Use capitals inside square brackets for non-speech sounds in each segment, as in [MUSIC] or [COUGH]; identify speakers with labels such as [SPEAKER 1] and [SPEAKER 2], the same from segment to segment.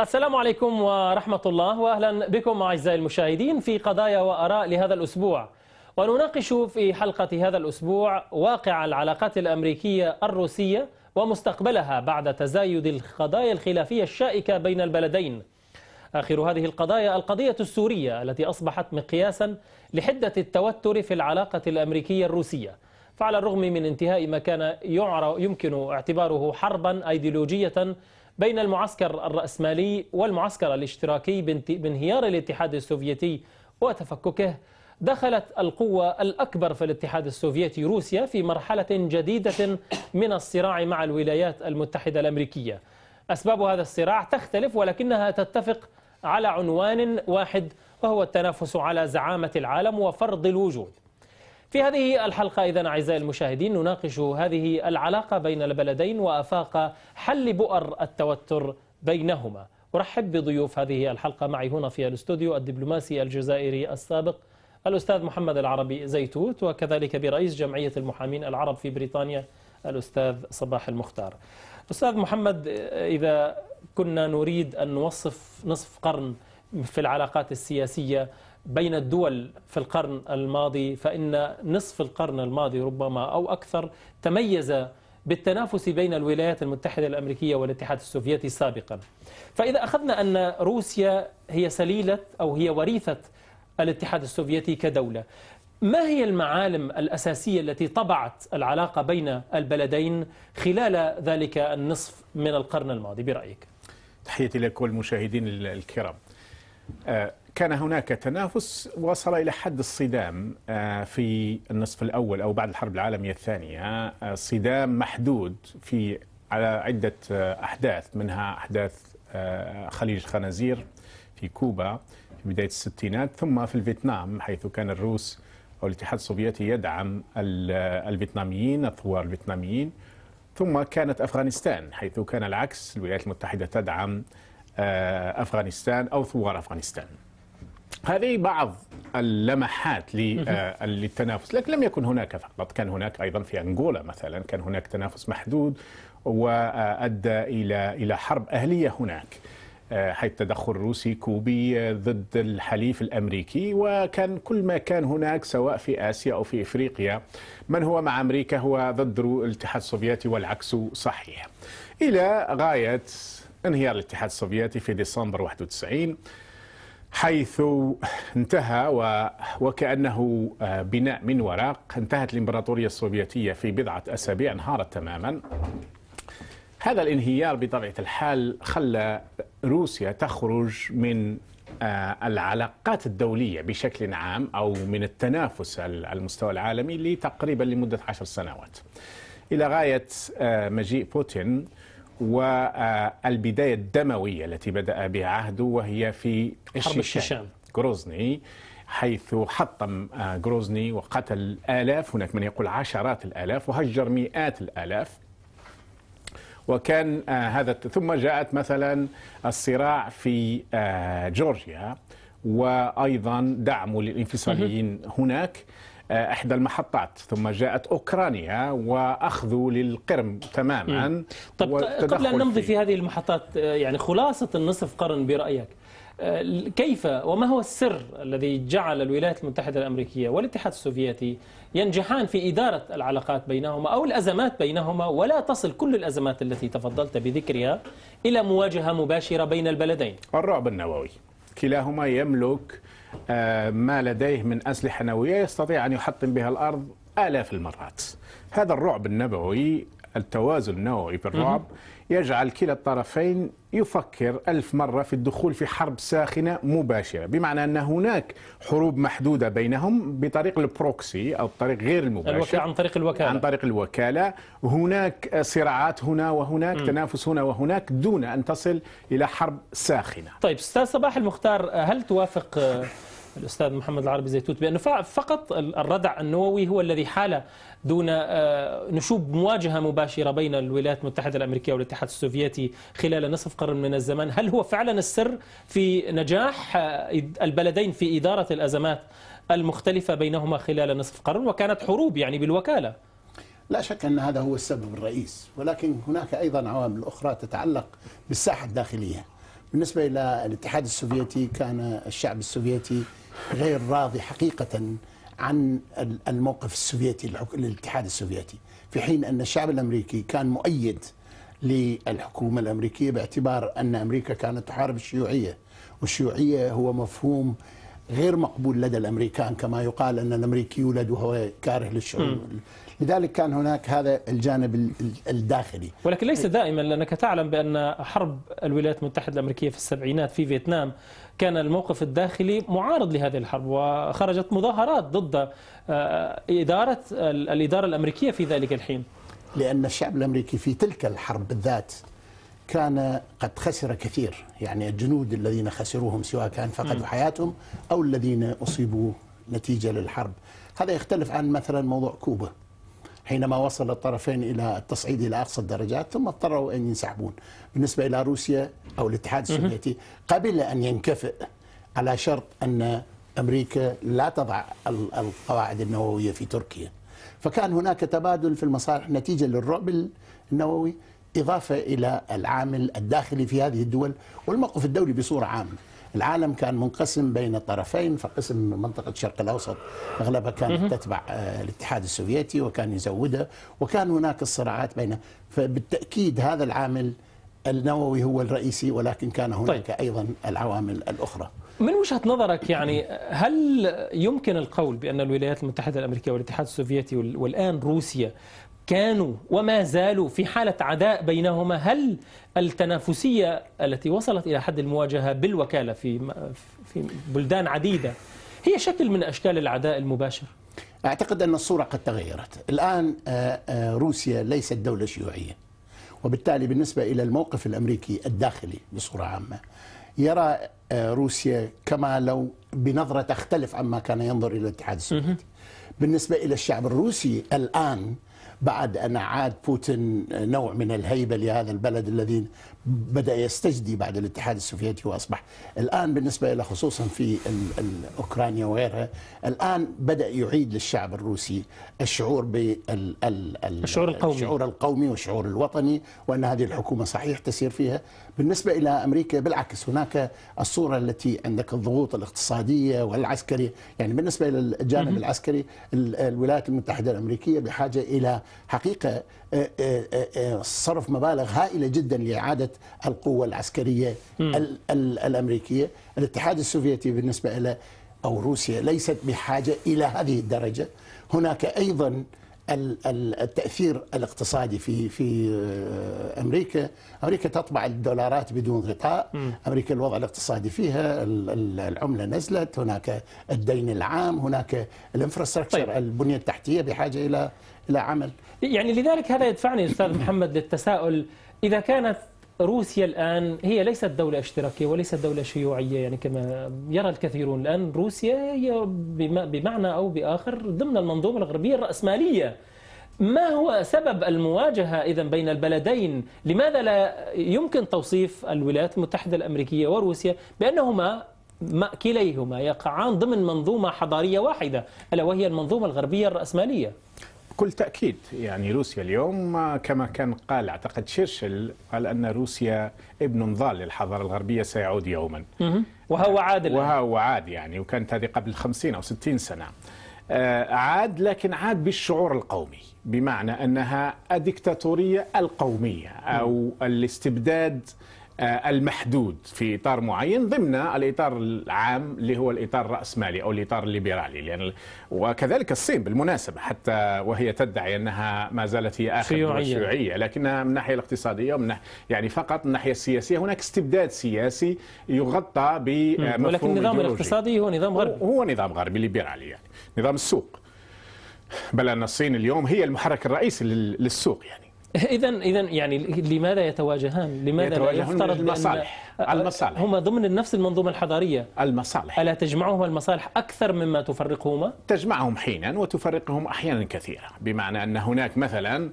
[SPEAKER 1] السلام عليكم ورحمة الله وأهلا بكم أعزائي المشاهدين في قضايا وأراء لهذا الأسبوع ونناقش في حلقة هذا الأسبوع واقع العلاقات الأمريكية الروسية ومستقبلها بعد تزايد القضايا الخلافية الشائكة بين البلدين آخر هذه القضايا القضية السورية التي أصبحت مقياسا لحدة التوتر في العلاقة الأمريكية الروسية فعلى الرغم من انتهاء ما كان يمكن اعتباره حربا أيديولوجية بين المعسكر الرأسمالي والمعسكر الاشتراكي بانهيار الاتحاد السوفيتي وتفككه دخلت القوة الأكبر في الاتحاد السوفيتي روسيا في مرحلة جديدة من الصراع مع الولايات المتحدة الأمريكية أسباب هذا الصراع تختلف ولكنها تتفق على عنوان واحد وهو التنافس على زعامة العالم وفرض الوجود في هذه الحلقة إذا أعزائي المشاهدين نناقش هذه العلاقة بين البلدين وأفاق حل بؤر التوتر بينهما أرحب بضيوف هذه الحلقة معي هنا في الاستوديو الدبلوماسي الجزائري السابق الأستاذ محمد العربي زيتوت وكذلك برئيس جمعية المحامين العرب في بريطانيا الأستاذ صباح المختار أستاذ محمد إذا كنا نريد أن نوصف نصف قرن في العلاقات السياسية بين الدول في القرن الماضي فإن نصف القرن الماضي ربما أو أكثر تميز بالتنافس بين الولايات المتحدة الأمريكية والاتحاد السوفيتي سابقا فإذا أخذنا أن روسيا هي سليلة أو هي وريثة الاتحاد السوفيتي كدولة ما هي المعالم الأساسية التي طبعت العلاقة بين البلدين خلال ذلك النصف من القرن الماضي برأيك؟
[SPEAKER 2] تحياتي لك والمشاهدين الكرام آه، كان هناك تنافس وصل إلى حد الصدام آه، في النصف الأول أو بعد الحرب العالمية الثانية آه، صدام محدود في على عدة آه، أحداث منها أحداث خليج خنازير في كوبا في بداية الستينات ثم في الفيتنام حيث كان الروس أو الاتحاد السوفيتي يدعم الفيتناميين الثوار الفيتناميين ثم كانت أفغانستان حيث كان العكس الولايات المتحدة تدعم أفغانستان أو ثوار أفغانستان هذه بعض اللمحات آه، للتنافس لكن لم يكن هناك فقط كان هناك أيضا في أنغولا مثلا كان هناك تنافس محدود وأدى إلى إلى حرب أهلية هناك آه، حيث تدخل روسي كوبي آه، ضد الحليف الامريكي وكان كل ما كان هناك سواء في اسيا او في افريقيا من هو مع امريكا هو ضد الاتحاد السوفيتي والعكس صحيح الى غايه انهيار الاتحاد السوفيتي في ديسمبر 91 حيث انتهى وكأنه آه، بناء من وراق انتهت الإمبراطورية السوفيتية في بضعة أسابيع انهارت تماما هذا الانهيار بطبيعة الحال خلى روسيا تخرج من آه، العلاقات الدولية بشكل عام أو من التنافس على المستوى العالمي لتقريبا لمدة عشر سنوات إلى غاية آه، مجيء بوتين والبداية الدموية التي بدأ بها عهده وهي في حرب الشيشان جروزني حيث حطم جروزني آه، وقتل آلاف هناك من يقول عشرات الآلاف وهجر مئات الآلاف وكان آه، هذا ثم جاءت مثلا الصراع في آه، جورجيا وأيضا دعمه للانفصاليين هناك آه، إحدى المحطات ثم جاءت أوكرانيا
[SPEAKER 1] وأخذوا للقرم تماما طب قبل أن نمضي في هذه المحطات آه، يعني خلاصة النصف قرن برأيك آه، كيف وما هو السر الذي جعل الولايات المتحدة الأمريكية والاتحاد السوفيتي ينجحان في إدارة العلاقات بينهما أو الأزمات بينهما ولا تصل كل الأزمات التي تفضلت بذكرها إلى مواجهة مباشرة بين البلدين الرعب النووي كلاهما يملك
[SPEAKER 2] آه، ما لديه من أسلحة نووية يستطيع أن يحطم بها الأرض آلاف المرات هذا الرعب النبوي التوازن النووي بالرعب يجعل كلا الطرفين يفكر ألف مرة في الدخول في حرب ساخنة مباشرة بمعنى أن هناك حروب محدودة بينهم بطريق البروكسي أو الطريق غير المباشر عن
[SPEAKER 1] طريق الوكالة عن
[SPEAKER 2] طريق الوكالة هناك صراعات هنا وهناك م. تنافس هنا وهناك دون أن
[SPEAKER 1] تصل إلى حرب ساخنة طيب أستاذ صباح المختار هل توافق الأستاذ محمد العربي زيتوت بأنه فقط الردع النووي هو الذي حال دون آه، نشوب مواجهة مباشرة بين الولايات المتحدة الأمريكية والاتحاد السوفيتي خلال نصف قرن من الزمن هل هو فعلا السر في نجاح آه، البلدين في إدارة الأزمات المختلفة بينهما خلال نصف قرن وكانت حروب يعني بالوكالة
[SPEAKER 3] لا شك أن هذا هو السبب الرئيس ولكن هناك أيضا عوامل أخرى تتعلق بالساحة الداخلية بالنسبة إلى الاتحاد السوفيتي كان الشعب السوفيتي غير راضي حقيقة عن الموقف السوفيتي للاتحاد السوفيتي في حين أن الشعب الأمريكي كان مؤيد للحكومة الأمريكية باعتبار أن أمريكا كانت تحارب الشيوعية والشيوعية هو مفهوم غير مقبول لدى الامريكان كما يقال ان الامريكي يولد وهو كاره للشعوب لذلك كان هناك هذا الجانب الداخلي ولكن ليس
[SPEAKER 1] دائما لانك تعلم بان حرب الولايات المتحده الامريكيه في السبعينات في فيتنام كان الموقف الداخلي معارض لهذه الحرب وخرجت مظاهرات ضد آه، إدارة الإدارة الأمريكية في ذلك الحين
[SPEAKER 3] لأن الشعب الأمريكي في تلك الحرب بالذات كان قد خسر كثير يعني الجنود الذين خسروهم سواء كان فقدوا حياتهم أو الذين أصيبوا نتيجة للحرب هذا يختلف عن مثلا موضوع كوبا حينما وصل الطرفين الى التصعيد الى اقصى الدرجات ثم اضطروا ان ينسحبون بالنسبه الى روسيا او الاتحاد السوفيتي قبل ان ينكفئ على شرط ان امريكا لا تضع القواعد النوويه في تركيا فكان هناك تبادل في المصالح نتيجه للرعب النووي اضافه الى العامل الداخلي في هذه الدول والموقف الدولي بصوره عامه العالم كان منقسم بين طرفين فقسم منطقة الشرق الأوسط أغلبها كانت تتبع آه، الاتحاد السوفيتي وكان يزودها وكان هناك الصراعات بين فبالتأكيد هذا العامل النووي هو الرئيسي ولكن كان هناك طيب. أيضا العوامل الأخرى
[SPEAKER 1] من وجهة نظرك يعني هل يمكن القول بأن الولايات المتحدة الأمريكية والاتحاد السوفيتي والآن روسيا كانوا وما زالوا في حالة عداء بينهما هل التنافسية التي وصلت إلى حد المواجهة بالوكالة في في بلدان عديدة هي شكل من أشكال العداء المباشر؟ أعتقد أن الصورة قد تغيرت الآن
[SPEAKER 3] آه، آه، روسيا ليست دولة شيوعية وبالتالي بالنسبة إلى الموقف الأمريكي الداخلي بصورة عامة يرى آه، روسيا كما لو بنظرة تختلف عما كان ينظر إلى الاتحاد السوفيتي بالنسبة إلى الشعب الروسي الآن بعد أن أعاد بوتين نوع من الهيبة لهذا البلد الذي بدأ يستجدي بعد الاتحاد السوفيتي وأصبح الآن بالنسبة له خصوصا في أوكرانيا وغيرها الآن بدأ يعيد للشعب الروسي الشعور بالشعور القومي الشعور القومي والشعور الوطني وأن هذه الحكومة صحيح تسير فيها بالنسبة إلى أمريكا بالعكس هناك الصورة التي عندك الضغوط الاقتصادية والعسكرية يعني بالنسبة إلى الجانب العسكري الولايات المتحدة الأمريكية بحاجة إلى حقيقة آه، آه، آه، صرف مبالغ هائلة جدا لإعادة القوة العسكرية الأمريكية الاتحاد السوفيتي بالنسبة إلى أو روسيا ليست بحاجة إلى هذه الدرجة هناك أيضا التاثير الاقتصادي في في آه، امريكا، امريكا تطبع الدولارات بدون غطاء، امريكا الوضع الاقتصادي فيها العمله نزلت، هناك الدين العام، هناك الانفراستراكشر طيب. البنيه التحتيه بحاجه الى الى عمل.
[SPEAKER 1] يعني لذلك هذا يدفعني استاذ محمد للتساؤل اذا كانت روسيا الآن هي ليست دولة اشتراكية وليست دولة شيوعية يعني كما يرى الكثيرون الآن روسيا هي بمعنى أو بآخر ضمن المنظومة الغربية الرأسمالية ما هو سبب المواجهة إذا بين البلدين لماذا لا يمكن توصيف الولايات المتحدة الأمريكية وروسيا بأنهما كليهما يقعان ضمن منظومة حضارية واحدة ألا وهي المنظومة الغربية الرأسمالية بكل تاكيد
[SPEAKER 2] يعني روسيا اليوم آه، كما كان قال اعتقد شيرشل قال ان روسيا ابن ضال للحضاره الغربيه سيعود يوما وهو عاد وهو عاد يعني وكانت هذه قبل 50 او 60 سنه آه، عاد لكن عاد بالشعور القومي بمعنى انها الدكتاتوريه القوميه او الاستبداد آه، المحدود في اطار معين ضمن الاطار العام اللي هو الاطار الراسمالي او الاطار الليبرالي لان وكذلك الصين بالمناسبه حتى وهي تدعي انها ما زالت هي اخر شيوعيه, شيوعية لكنها من الناحيه الاقتصاديه ومن يعني فقط من الناحيه السياسيه هناك استبداد سياسي يغطى بمفهوم آه، ولكن النظام الاقتصادي هو نظام غربي هو نظام غربي ليبرالي يعني نظام السوق بل ان الصين اليوم هي المحرك الرئيسي للسوق يعني
[SPEAKER 1] اذا [LAUGHS] اذا يعني لماذا يتواجهان؟ لماذا يتواجهان يفترض المصالح آه، المصالح هما ضمن نفس المنظومه الحضاريه المصالح الا تجمعهما المصالح
[SPEAKER 2] اكثر مما تفرقهما؟ تجمعهم حينا وتفرقهم احيانا كثيره، بمعنى ان هناك مثلا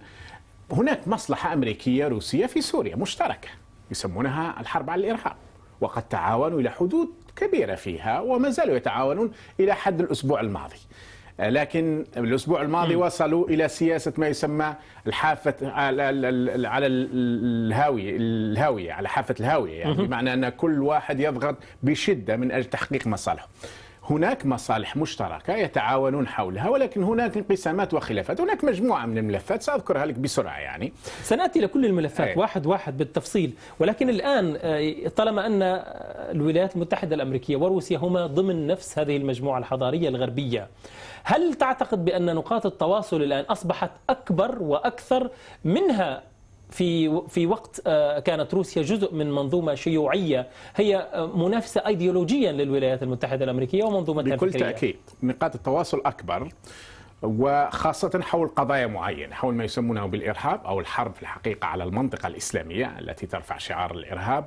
[SPEAKER 2] هناك مصلحه امريكيه روسيه في سوريا مشتركه يسمونها الحرب على الارهاب وقد تعاونوا الى حدود كبيره فيها وما زالوا يتعاونون الى حد الاسبوع الماضي. آه، لكن الاسبوع الماضي وصلوا الى سياسه ما يسمى الحافه على الهاويه الهاويه على حافه الهاويه يعني بمعنى ان كل واحد يضغط بشده من اجل تحقيق مصالحه. هناك مصالح مشتركة يتعاونون حولها ولكن هناك انقسامات وخلافات هناك مجموعة من الملفات
[SPEAKER 1] سأذكرها لك بسرعة يعني سنأتي لكل الملفات أي. واحد واحد بالتفصيل ولكن الآن آه، طالما أن الولايات المتحدة الأمريكية وروسيا هما ضمن نفس هذه المجموعة الحضارية الغربية هل تعتقد بأن نقاط التواصل الآن أصبحت أكبر وأكثر منها في في وقت آه، كانت روسيا جزء من منظومه شيوعيه هي آه، منافسه ايديولوجيا للولايات المتحده الامريكيه ومنظومتها بكل الفكرية. تاكيد
[SPEAKER 2] نقاط التواصل اكبر وخاصة حول قضايا معينة حول ما يسمونه بالإرهاب أو الحرب في الحقيقة على المنطقة الإسلامية التي ترفع شعار الإرهاب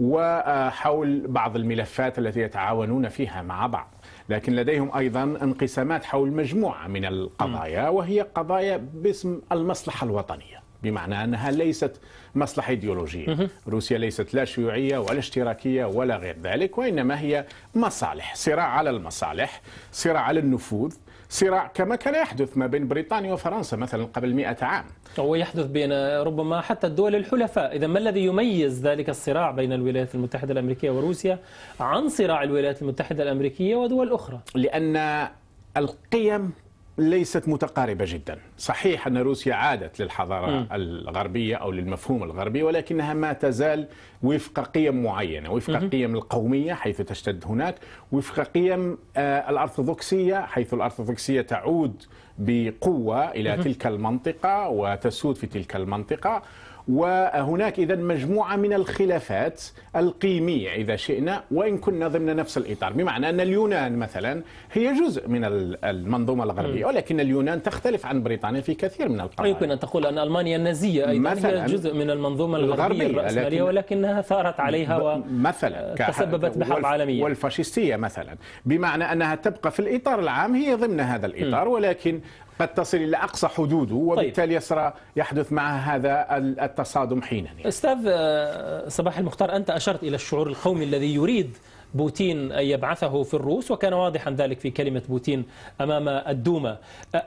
[SPEAKER 2] وحول بعض الملفات التي يتعاونون فيها مع بعض لكن لديهم ايضا انقسامات حول مجموعه من القضايا وهي قضايا باسم المصلحه الوطنيه بمعنى انها ليست مصلحه ايديولوجيه، روسيا ليست لا شيوعيه ولا اشتراكيه ولا غير ذلك، وانما هي مصالح، صراع على المصالح، صراع على النفوذ، صراع كما كان يحدث ما بين بريطانيا وفرنسا مثلا قبل 100
[SPEAKER 1] عام هو يحدث بين ربما حتى الدول الحلفاء إذا ما الذي يميز ذلك الصراع بين الولايات المتحدة الأمريكية وروسيا عن صراع الولايات المتحدة الأمريكية ودول أخرى لأن القيم ليست متقاربة جدا صحيح أن روسيا
[SPEAKER 2] عادت للحضارة م. الغربية أو للمفهوم الغربي ولكنها ما تزال وفق قيم معينة وفق م. قيم القومية حيث تشتد هناك وفق قيم آه، الأرثوذكسية حيث الأرثوذكسية تعود بقوة إلى م. تلك المنطقة وتسود في تلك المنطقة وهناك إذا مجموعة من الخلافات القيمية إذا شئنا وإن كنا ضمن نفس الإطار بمعنى أن اليونان مثلا هي جزء من المنظومة الغربية ولكن اليونان تختلف عن بريطانيا في كثير من القضايا
[SPEAKER 1] يمكن أن تقول أن ألمانيا النازية أيضا مثلاً هي جزء من المنظومة الغربية الرأسمالية ولكنها ثارت
[SPEAKER 2] عليها مثلا تسببت بحرب عالمية والفاشيستية مثلا بمعنى أنها تبقى في الإطار العام هي ضمن هذا الإطار ولكن قد تصل الى اقصى حدوده وبالتالي طيب. يسرى يحدث معها هذا التصادم حينا يعني.
[SPEAKER 1] استاذ آه، صباح المختار انت اشرت الى الشعور القومي الذي يريد بوتين يبعثه في الروس وكان واضحا ذلك في كلمة بوتين أمام الدوما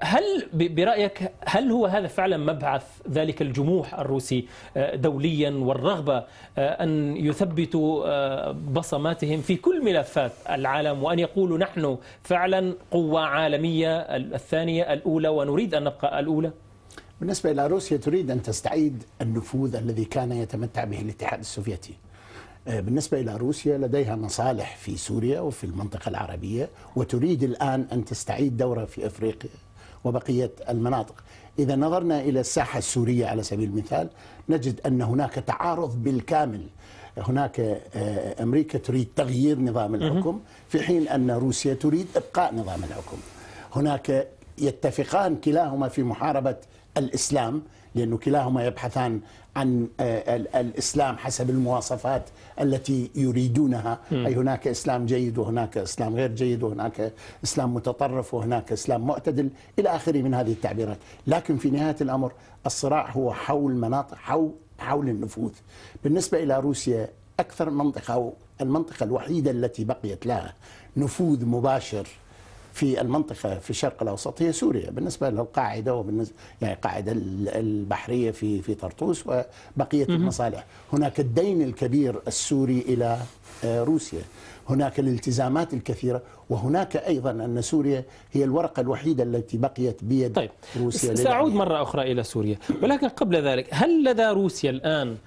[SPEAKER 1] هل برأيك هل هو هذا فعلا مبعث ذلك الجموح الروسي آه، دوليا والرغبة آه، أن يثبتوا آه، بصماتهم في كل ملفات العالم وأن يقولوا نحن فعلا قوة عالمية الثانية الأولى ونريد أن نبقى الأولى
[SPEAKER 3] بالنسبة إلى روسيا تريد أن تستعيد النفوذ الذي كان يتمتع به الاتحاد السوفيتي آه، بالنسبة إلى روسيا لديها مصالح في سوريا وفي المنطقة العربية وتريد الآن أن تستعيد دورها في أفريقيا وبقية المناطق إذا نظرنا إلى الساحة السورية على سبيل المثال نجد أن هناك تعارض بالكامل هناك آه، أمريكا تريد تغيير نظام الحكم في حين أن روسيا تريد إبقاء نظام الحكم هناك يتفقان كلاهما في محاربة الإسلام لأنه كلاهما يبحثان عن آه، الاسلام حسب المواصفات التي يريدونها م. اي هناك اسلام جيد وهناك اسلام غير جيد وهناك اسلام متطرف وهناك اسلام معتدل الى اخره من هذه التعبيرات لكن في نهايه الامر الصراع هو حول مناطق حول حول النفوذ بالنسبه الى روسيا اكثر منطقه او المنطقه الوحيده التي بقيت لها نفوذ مباشر في المنطقة في الشرق الأوسط هي سوريا بالنسبة للقاعدة وبالنسبة يعني القاعدة البحرية في في طرطوس وبقية المصالح هناك الدين الكبير السوري إلى آه، روسيا هناك الالتزامات الكثيرة وهناك أيضا أن سوريا هي الورقة الوحيدة التي بقيت بيد طيب روسيا سأعود
[SPEAKER 1] للعمية. مرة أخرى إلى سوريا ولكن قبل ذلك هل لدى روسيا الآن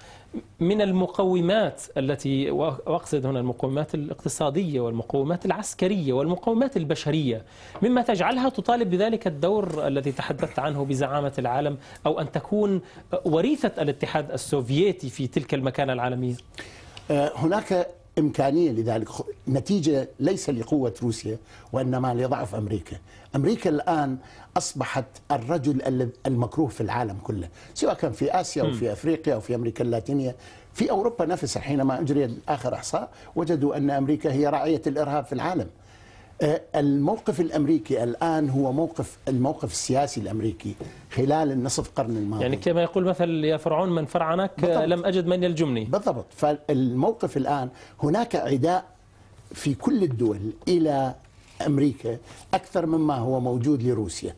[SPEAKER 1] من المقومات التي واقصد هنا المقومات الاقتصاديه والمقومات العسكريه والمقومات البشريه مما تجعلها تطالب بذلك الدور الذي تحدثت عنه بزعامه العالم او ان تكون وريثه الاتحاد السوفيتي في تلك المكانه العالميه
[SPEAKER 3] آه، هناك إمكانية لذلك نتيجة ليس لقوة روسيا وإنما لضعف أمريكا أمريكا الآن أصبحت الرجل المكروه في العالم كله سواء كان في آسيا أو في أفريقيا أو في أمريكا اللاتينية في أوروبا نفسها حينما أجري آخر إحصاء وجدوا أن أمريكا هي راعية الإرهاب في العالم آه، الموقف الامريكي الان هو موقف الموقف السياسي الامريكي خلال النصف قرن الماضي يعني
[SPEAKER 1] كما يقول مثل يا فرعون من فرعنك آه، بالضبط. لم اجد من يلجمني بالضبط فالموقف
[SPEAKER 3] الان هناك عداء في كل الدول الى امريكا اكثر مما هو موجود لروسيا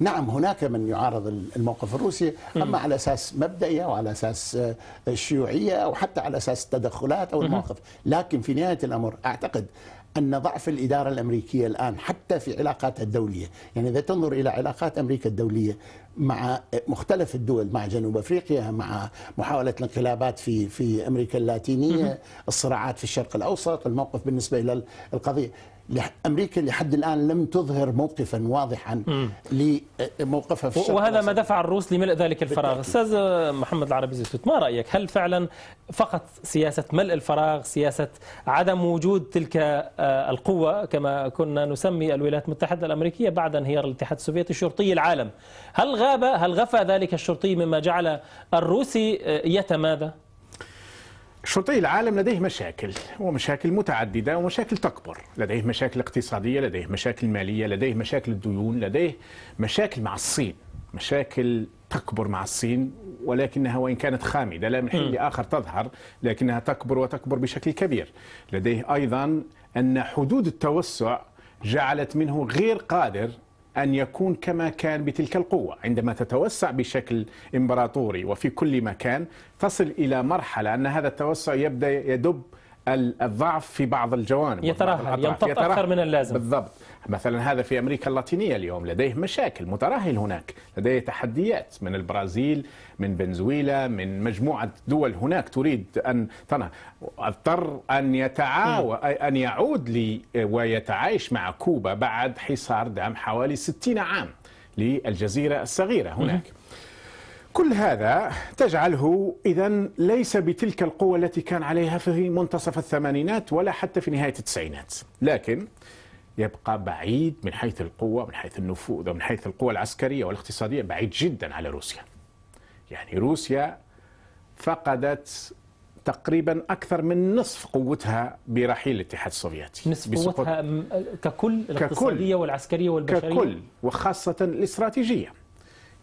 [SPEAKER 3] نعم هناك من يعارض الموقف الروسي اما على اساس مبدئي او على اساس آه، شيوعيه او حتى على اساس التدخلات او المواقف لكن في نهايه الامر اعتقد أن ضعف الإدارة الأمريكية الآن حتى في علاقاتها الدولية يعني إذا تنظر إلى علاقات أمريكا الدولية مع مختلف الدول مع جنوب أفريقيا مع محاولة الانقلابات في, في أمريكا اللاتينية الصراعات في الشرق الأوسط الموقف بالنسبة إلى القضية امريكا لحد الان لم تظهر موقفا واضحا لموقفها في وهذا
[SPEAKER 1] ما دفع الروس لملء ذلك الفراغ استاذ محمد العربي زيتوت ما رايك هل فعلا فقط سياسه ملء الفراغ سياسه عدم وجود تلك آه، القوه كما كنا نسمي الولايات المتحده الامريكيه بعد انهيار الاتحاد السوفيتي شرطي العالم هل غاب هل غفى ذلك الشرطي مما جعل الروسي آه، يتمادى شرطي العالم
[SPEAKER 2] لديه مشاكل ومشاكل متعددة ومشاكل تكبر لديه مشاكل اقتصادية لديه مشاكل مالية لديه مشاكل الديون لديه مشاكل مع الصين مشاكل تكبر مع الصين ولكنها وإن كانت خامدة لا من حين لآخر تظهر لكنها تكبر وتكبر بشكل كبير لديه أيضا أن حدود التوسع جعلت منه غير قادر أن يكون كما كان بتلك القوة عندما تتوسع بشكل إمبراطوري وفي كل مكان تصل إلى مرحلة أن هذا التوسع يبدأ يدب الضعف في بعض الجوانب يترهل ينطق أكثر من اللازم بالضبط مثلا هذا في أمريكا اللاتينية اليوم لديه مشاكل متراهل هناك لديه تحديات من البرازيل من فنزويلا من مجموعة دول هناك تريد أن تنا اضطر أن يتعاو أن يعود لي ويتعايش مع كوبا بعد حصار دام حوالي 60 عام للجزيرة الصغيرة هناك كل هذا تجعله اذا ليس بتلك القوه التي كان عليها في منتصف الثمانينات ولا حتى في نهايه التسعينات، لكن يبقى بعيد من حيث القوة من حيث النفوذ ومن حيث القوة العسكرية والاقتصادية بعيد جدا على روسيا يعني روسيا فقدت تقريبا اكثر من نصف قوتها برحيل الاتحاد السوفيتي نصف قوتها
[SPEAKER 1] ككل الاقتصاديه ككل
[SPEAKER 2] والعسكريه والبشريه ككل وخاصه الاستراتيجيه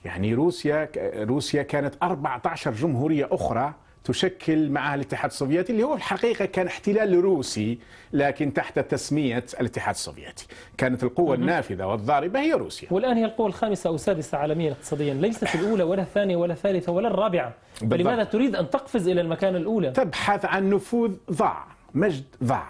[SPEAKER 2] يعني روسيا روسيا كانت 14 جمهوريه اخرى تشكل معها الاتحاد السوفيتي اللي هو الحقيقة كان احتلال روسي لكن تحت تسمية الاتحاد السوفيتي كانت
[SPEAKER 1] القوة النافذة والضاربة هي روسيا والآن هي القوة الخامسة أو السادسة عالميا اقتصاديا ليست الأولى ولا الثانية ولا الثالثة ولا الرابعة فلماذا تريد أن تقفز إلى المكان الأولى؟ تبحث عن نفوذ ضاع
[SPEAKER 2] مجد ضاع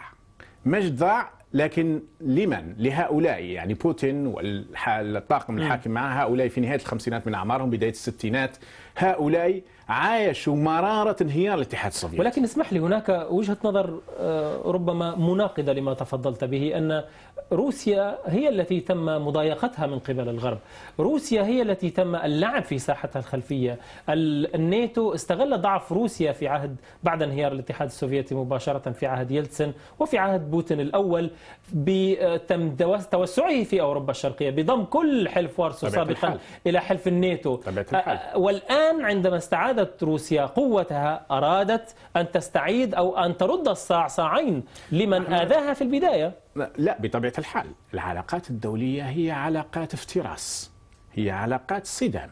[SPEAKER 2] مجد ضاع لكن لمن؟ لهؤلاء يعني بوتين والطاقم الحاكم مع هؤلاء في نهايه الخمسينات من اعمارهم بدايه الستينات
[SPEAKER 1] هؤلاء عايشوا مرارة انهيار الاتحاد السوفيتي ولكن اسمح لي هناك وجهة نظر آه، ربما مناقضة لما تفضلت به أن روسيا هي التي تم مضايقتها من قبل الغرب روسيا هي التي تم اللعب في ساحتها الخلفية الناتو استغل ضعف روسيا في عهد بعد انهيار الاتحاد السوفيتي مباشرة في عهد يلتسن وفي عهد بوتين الأول بتم توسعه في أوروبا الشرقية بضم كل حلف وارسو سابقا إلى حلف الناتو والآن عندما استعادت روسيا قوتها أرادت أن تستعيد أو أن ترد الصاع صاعين لمن آذاها في البداية لا بطبيعة الحال العلاقات
[SPEAKER 2] الدولية هي علاقات افتراس هي علاقات صدام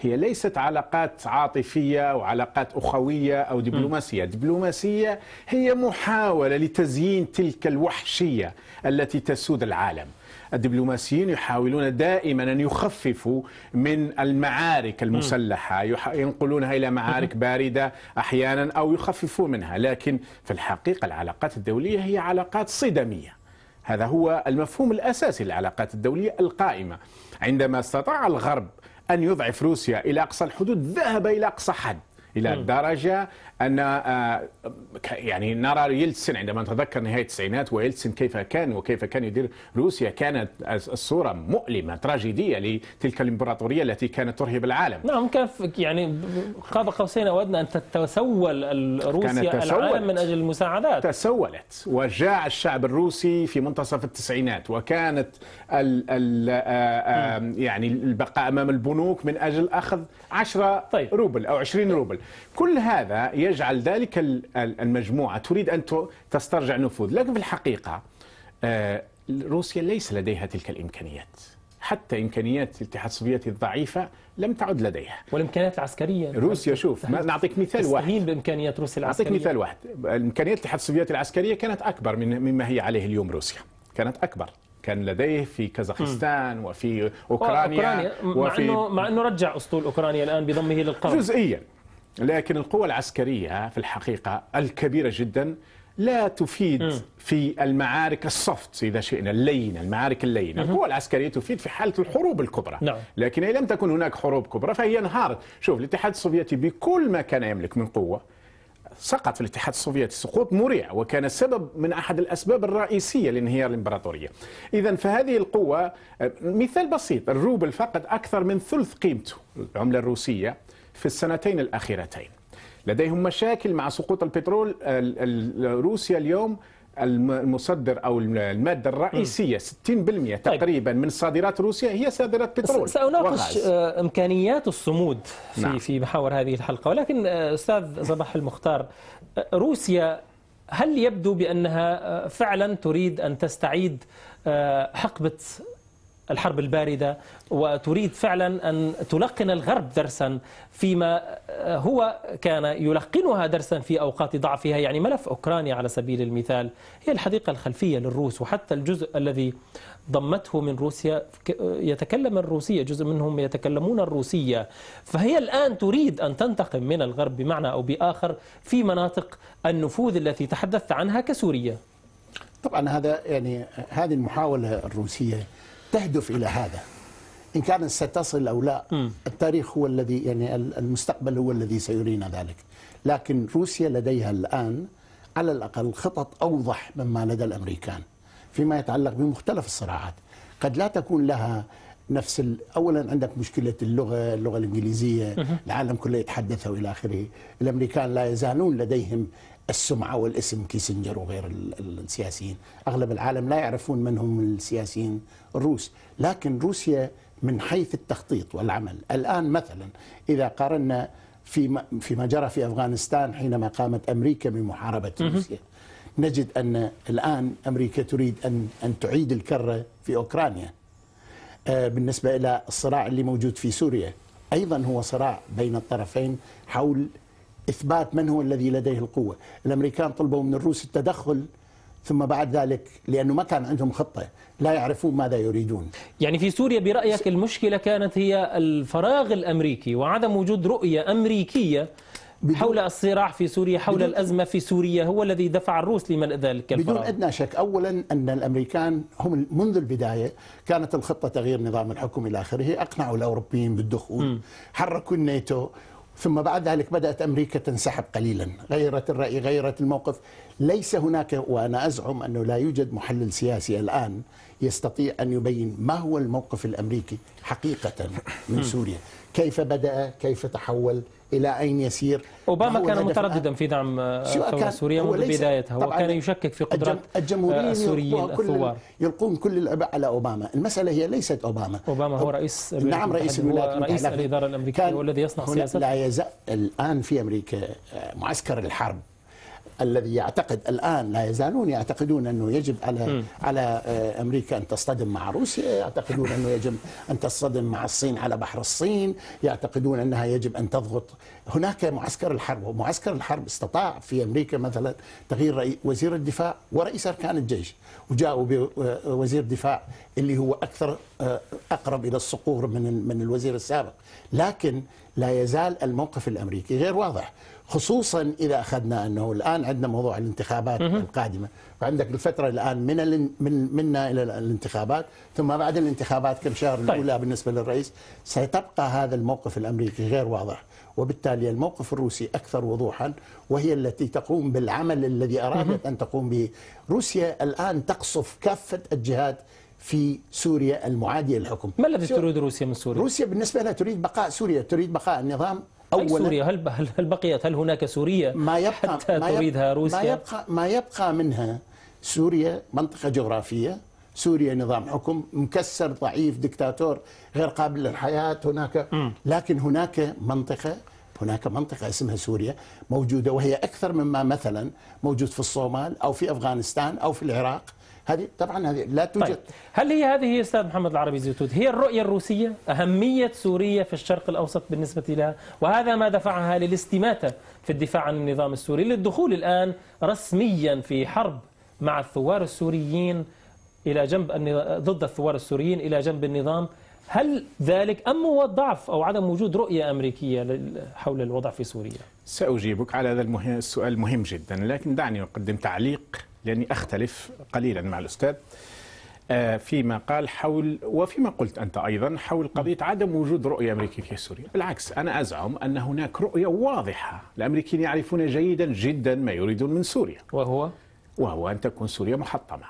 [SPEAKER 2] هي ليست علاقات عاطفية وعلاقات أخوية أو دبلوماسية دبلوماسية هي محاولة لتزيين تلك الوحشية التي تسود العالم الدبلوماسيين يحاولون دائما ان يخففوا من المعارك المسلحه ينقلونها الى معارك بارده احيانا او يخففوا منها لكن في الحقيقه العلاقات الدوليه هي علاقات صدميه هذا هو المفهوم الأساسي للعلاقات الدولية القائمة عندما استطاع الغرب أن يضعف روسيا إلى أقصى الحدود ذهب إلى أقصى حد إلى الدرجة ان آه، يعني نرى يلتسن عندما نتذكر نهايه التسعينات ويلتسن كيف كان وكيف كان يدير روسيا كانت الصوره مؤلمه تراجيديه لتلك الامبراطوريه التي كانت ترهب العالم
[SPEAKER 1] نعم كان يعني قاب قوسين او ادنى ان تتسول روسيا العالم من اجل
[SPEAKER 2] المساعدات تسولت وجاع الشعب الروسي في منتصف التسعينات وكانت الـ الـ آه، آه، يعني البقاء امام البنوك من اجل اخذ 10 طيب. روبل او 20 طيب. روبل كل هذا يجعل ذلك المجموعة تريد أن تسترجع نفوذ لكن في الحقيقة آه، روسيا ليس لديها تلك الإمكانيات حتى امكانيات الاتحاد السوفيتي الضعيفه لم تعد لديها
[SPEAKER 1] والامكانيات العسكريه روسيا شوف ما نعطيك مثال واحد تستهين بامكانيات روسيا العسكريه نعطيك مثال واحد
[SPEAKER 2] امكانيات الاتحاد السوفيتي العسكريه كانت اكبر من مما هي عليه اليوم روسيا كانت اكبر كان لديه في كازاخستان وفي اوكرانيا, أوكرانيا. وفي مع انه
[SPEAKER 1] مع انه رجع اسطول اوكرانيا الان
[SPEAKER 2] بضمه للقرن جزئيا لكن القوة العسكرية في الحقيقة الكبيرة جدا لا تفيد في المعارك الصفت إذا شئنا اللينة المعارك اللينة القوى العسكرية تفيد في حالة الحروب الكبرى نعم. لكن إذا لم تكن هناك حروب كبرى فهي انهارت شوف الاتحاد السوفيتي بكل ما كان يملك من قوة سقط في الاتحاد السوفيتي سقوط مريع وكان سبب من احد الاسباب الرئيسيه لانهيار الامبراطوريه. اذا فهذه القوه مثال بسيط الروبل فقد اكثر من ثلث قيمته العمله الروسيه في السنتين الأخيرتين لديهم مشاكل مع سقوط البترول روسيا اليوم المصدر او الماده الرئيسيه 60% طيب. تقريبا من صادرات روسيا هي صادرات بترول ساناقش وغاز.
[SPEAKER 1] آه، امكانيات الصمود في نعم. في محاور هذه الحلقه ولكن آه، استاذ صباح المختار آه، روسيا هل يبدو بانها فعلا تريد ان تستعيد حقبه الحرب الباردة وتريد فعلا أن تلقن الغرب درسا فيما آه، هو كان يلقنها درسا في أوقات ضعفها يعني ملف أوكرانيا على سبيل المثال هي الحديقة الخلفية للروس وحتى الجزء الذي ضمته من روسيا يتكلم الروسية جزء منهم يتكلمون الروسية فهي الآن تريد أن تنتقم من الغرب بمعنى أو بآخر في مناطق النفوذ التي تحدثت عنها كسوريا
[SPEAKER 3] طبعا هذا يعني هذه المحاولة الروسية تهدف الى هذا ان كان ستصل او لا التاريخ هو الذي يعني المستقبل هو الذي سيرينا ذلك لكن روسيا لديها الان على الاقل خطط اوضح مما لدى الامريكان فيما يتعلق بمختلف الصراعات قد لا تكون لها نفس اولا عندك مشكله اللغه اللغه الانجليزيه العالم كله يتحدثها والى اخره الامريكان لا يزالون لديهم السمعه والاسم كيسنجر وغير السياسيين، اغلب العالم لا يعرفون من هم السياسيين الروس، لكن روسيا من حيث التخطيط والعمل، الان مثلا اذا قارنا في فيما جرى في افغانستان حينما قامت امريكا بمحاربه روسيا نجد ان الان امريكا تريد ان ان تعيد الكره في اوكرانيا. آه، بالنسبه الى الصراع اللي موجود في سوريا، ايضا هو صراع بين الطرفين حول إثبات من هو الذي لديه القوة الأمريكان طلبوا من الروس التدخل ثم بعد ذلك لأنه ما كان عندهم خطة لا يعرفون ماذا
[SPEAKER 1] يريدون يعني في سوريا برأيك المشكلة كانت هي الفراغ الأمريكي وعدم وجود رؤية أمريكية حول الصراع في سوريا حول الأزمة في سوريا هو الذي دفع الروس لملء ذلك الفراغ بدون أدنى
[SPEAKER 3] شك أولا أن الأمريكان هم منذ البداية كانت الخطة تغيير نظام الحكم إلى آخره أقنعوا الأوروبيين بالدخول م. حركوا الناتو ثم بعد ذلك بدأت أمريكا تنسحب قليلا غيرت الرأي غيرت الموقف ليس هناك وأنا أزعم أنه لا يوجد محلل سياسي الآن يستطيع أن يبين ما هو الموقف الأمريكي حقيقة من سوريا كيف بدأ كيف تحول إلى أين يسير أوباما كان مترددا
[SPEAKER 1] آه. في دعم الثورة آه، سوريا منذ بدايتها وكان يشكك في قدرة الجمهوريين السوريين آه، الثوار يلقون كل الأباء على أوباما
[SPEAKER 3] المسألة هي ليست أوباما أوباما هو رئيس نعم رئيس الولايات المتحدة رئيس الإدارة
[SPEAKER 1] الأمريكية والذي يصنع سياسة لا
[SPEAKER 3] يزال الآن في أمريكا معسكر الحرب الذي يعتقد الان لا يزالون يعتقدون انه يجب على م. على آه، امريكا ان تصطدم مع روسيا، يعتقدون انه يجب ان تصطدم مع الصين على بحر الصين، يعتقدون انها يجب ان تضغط هناك معسكر الحرب ومعسكر الحرب استطاع في امريكا مثلا تغيير وزير الدفاع ورئيس اركان الجيش وجاءوا بوزير آه، دفاع اللي هو اكثر آه، اقرب الى الصقور من من الوزير السابق، لكن لا يزال الموقف الامريكي غير واضح خصوصا اذا اخذنا انه الان عندنا موضوع الانتخابات القادمه وعندك الفتره الان من ال... من منا الى الانتخابات ثم بعد الانتخابات كم شهر طيب. الاولى بالنسبه للرئيس ستبقى هذا الموقف الامريكي غير واضح وبالتالي الموقف الروسي اكثر وضوحا وهي التي تقوم بالعمل الذي ارادت ان تقوم به روسيا الان تقصف كافه الجهات في سوريا المعاديه للحكم ما الذي تريد روسيا من سوريا روسيا بالنسبه لها تريد بقاء سوريا تريد بقاء النظام
[SPEAKER 1] أول سوريا هل هل بقيت هل هناك سوريا ما يبقى حتى ما تريدها روسيا ما يبقى
[SPEAKER 3] ما يبقى منها سوريا منطقة جغرافية سوريا نظام حكم مكسر ضعيف دكتاتور غير قابل للحياة هناك لكن هناك منطقة هناك منطقة اسمها سوريا موجودة وهي أكثر مما مثلا موجود في
[SPEAKER 1] الصومال أو في أفغانستان أو في العراق هذه طبعا هذه لا توجد طيب. هل هي هذه استاذ محمد العربي زيتود هي الرؤيه الروسيه اهميه سوريا في الشرق الاوسط بالنسبه لها وهذا ما دفعها للاستماته في الدفاع عن النظام السوري للدخول الان رسميا في حرب مع الثوار السوريين الى جنب ضد الثوار السوريين الى جنب النظام هل ذلك أم هو ضعف أو عدم وجود رؤية أمريكية حول الوضع في سوريا؟ سأجيبك على هذا السؤال مهم جدا لكن دعني
[SPEAKER 2] أقدم تعليق لأني أختلف قليلا مع الأستاذ آه، فيما قال حول وفيما قلت أنت أيضا حول قضية عدم وجود رؤية أمريكية في سوريا بالعكس أنا أزعم أن هناك رؤية واضحة الأمريكيين يعرفون جيدا جدا ما يريدون من سوريا وهو؟ وهو أن تكون سوريا محطمة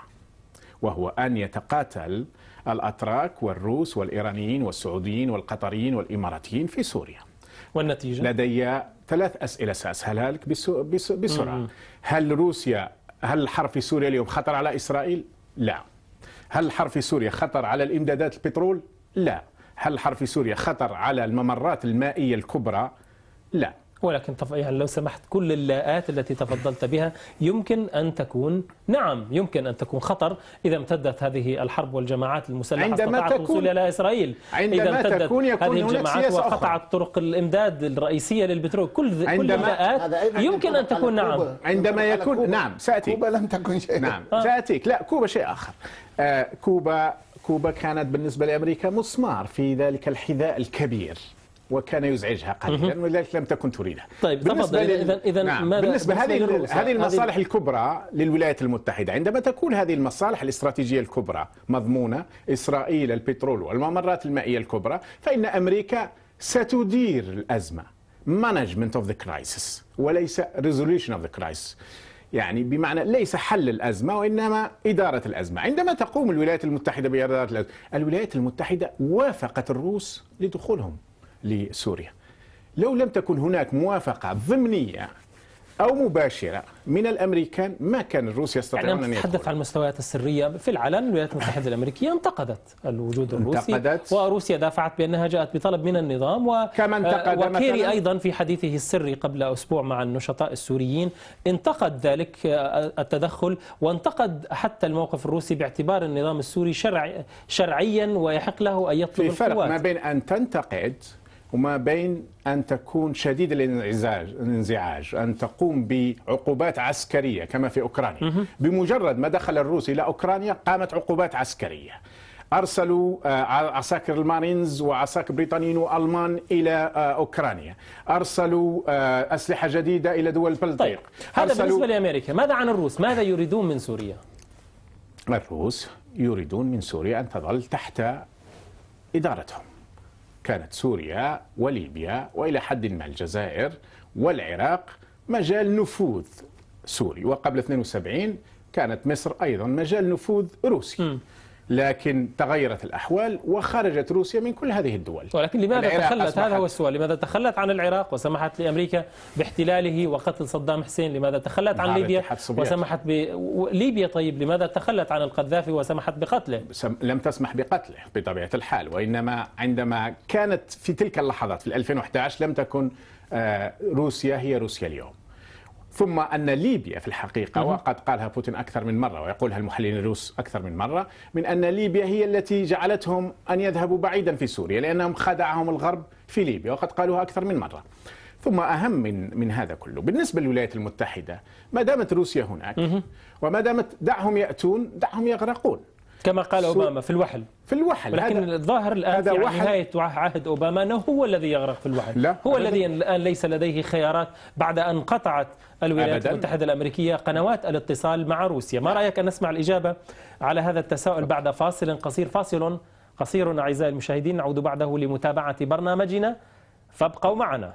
[SPEAKER 2] وهو أن يتقاتل الأتراك والروس والإيرانيين والسعوديين والقطريين والإماراتيين في سوريا والنتيجة؟ لدي ثلاث أسئلة سأسهلها لك بسرعة هل روسيا هل الحرب في سوريا اليوم خطر على إسرائيل؟ لا هل الحرب في سوريا خطر على الإمدادات البترول؟ لا هل الحرب في سوريا خطر على الممرات المائية الكبرى؟
[SPEAKER 1] لا ولكن يعني لو سمحت كل اللاءات التي تفضلت بها يمكن أن تكون نعم يمكن أن تكون خطر إذا امتدت هذه الحرب والجماعات المسلحة عندما تكون الوصول إلى إسرائيل عندما إذا امتدت تكون يكون هذه الجماعات وقطعت أخرى. طرق الإمداد الرئيسية للبترول كل عندما كل اللاءات يمكن أن تكون نعم عندما يكون نعم
[SPEAKER 2] ساتيك كوبا لم تكن شيء نعم آه. سأتيك لا كوبا شيء آخر آه كوبا كوبا كانت بالنسبة لأمريكا مسمار في ذلك الحذاء الكبير وكان يزعجها قليلا ولذلك لم تكن تريده
[SPEAKER 1] طيب بالنسبة لل... اذا نعم. بالنسبه هذه هذه المصالح هذه...
[SPEAKER 2] الكبرى للولايات المتحده عندما تكون هذه المصالح الاستراتيجيه الكبرى مضمونه اسرائيل البترول والممرات المائيه الكبرى فان امريكا ستدير الازمه مانجمنت اوف ذا كرايسيس وليس ريزوليوشن اوف ذا كرايسيس يعني بمعنى ليس حل الأزمة وإنما إدارة الأزمة عندما تقوم الولايات المتحدة بإدارة الأزمة الولايات المتحدة وافقت الروس لدخولهم لسوريا لو لم تكن هناك موافقة ضمنية أو مباشرة من الأمريكان ما كان روسيا يستطيعون يعني أن يتحدث
[SPEAKER 1] عن المستويات السرية في العلن الولايات المتحدة الأمريكية انتقدت الوجود الروسي انتقدت وروسيا دافعت بأنها جاءت بطلب من النظام و... كما انتقد آه، وكيري أيضا في حديثه السري قبل أسبوع مع النشطاء السوريين انتقد ذلك آه، التدخل وانتقد حتى الموقف الروسي باعتبار النظام السوري شرع... شرعيا ويحق له أن يطلب في فرق القوات. ما بين
[SPEAKER 2] أن تنتقد
[SPEAKER 1] وما بين أن
[SPEAKER 2] تكون شديد الانزعاج أن تقوم بعقوبات عسكرية كما في أوكرانيا بمجرد ما دخل الروس إلى أوكرانيا قامت عقوبات عسكرية أرسلوا آه، عساكر المارينز وعساكر بريطانيين وألمان إلى آه، أوكرانيا أرسلوا آه، أسلحة جديدة إلى دول البلطيق طيب. هذا بالنسبة لأمريكا ماذا عن الروس؟ ماذا يريدون من سوريا؟ الروس يريدون من سوريا أن تظل تحت إدارتهم كانت سوريا وليبيا والى حد ما الجزائر والعراق مجال نفوذ سوري وقبل 72 كانت مصر ايضا مجال نفوذ روسي م. لكن تغيرت الأحوال وخرجت روسيا من كل هذه الدول
[SPEAKER 1] ولكن لماذا تخلت هذا هو السؤال لماذا تخلت عن العراق وسمحت لأمريكا باحتلاله وقتل صدام حسين لماذا تخلت عن ليبيا وسمحت ب... ليبيا طيب لماذا تخلت عن القذافي وسمحت بقتله لم تسمح
[SPEAKER 2] بقتله بطبيعة الحال وإنما عندما كانت في تلك اللحظات في 2011 لم تكن آه، روسيا هي روسيا اليوم ثم أن ليبيا في الحقيقة وقد قالها بوتين أكثر من مرة ويقولها المحللين الروس أكثر من مرة من أن ليبيا هي التي جعلتهم أن يذهبوا بعيدا في سوريا لأنهم خدعهم الغرب في ليبيا وقد قالوها أكثر من مرة ثم أهم من من هذا كله بالنسبة للولايات المتحدة ما دامت روسيا هناك وما دامت دعهم يأتون دعهم يغرقون كما قال أوباما في الوحل في الوحل لكن
[SPEAKER 1] الظاهر الآن هذا يعني نهاية عهد أوباما أنه هو الذي يغرق في الوحل لا هو الذي الآن ليس لديه خيارات بعد أن قطعت الولايات أبداً. المتحدة الأمريكية قنوات الاتصال مع روسيا ما رأيك أن نسمع الإجابة على هذا التساؤل بعد فاصل قصير فاصل قصير أعزائي المشاهدين نعود بعده لمتابعة برنامجنا فابقوا معنا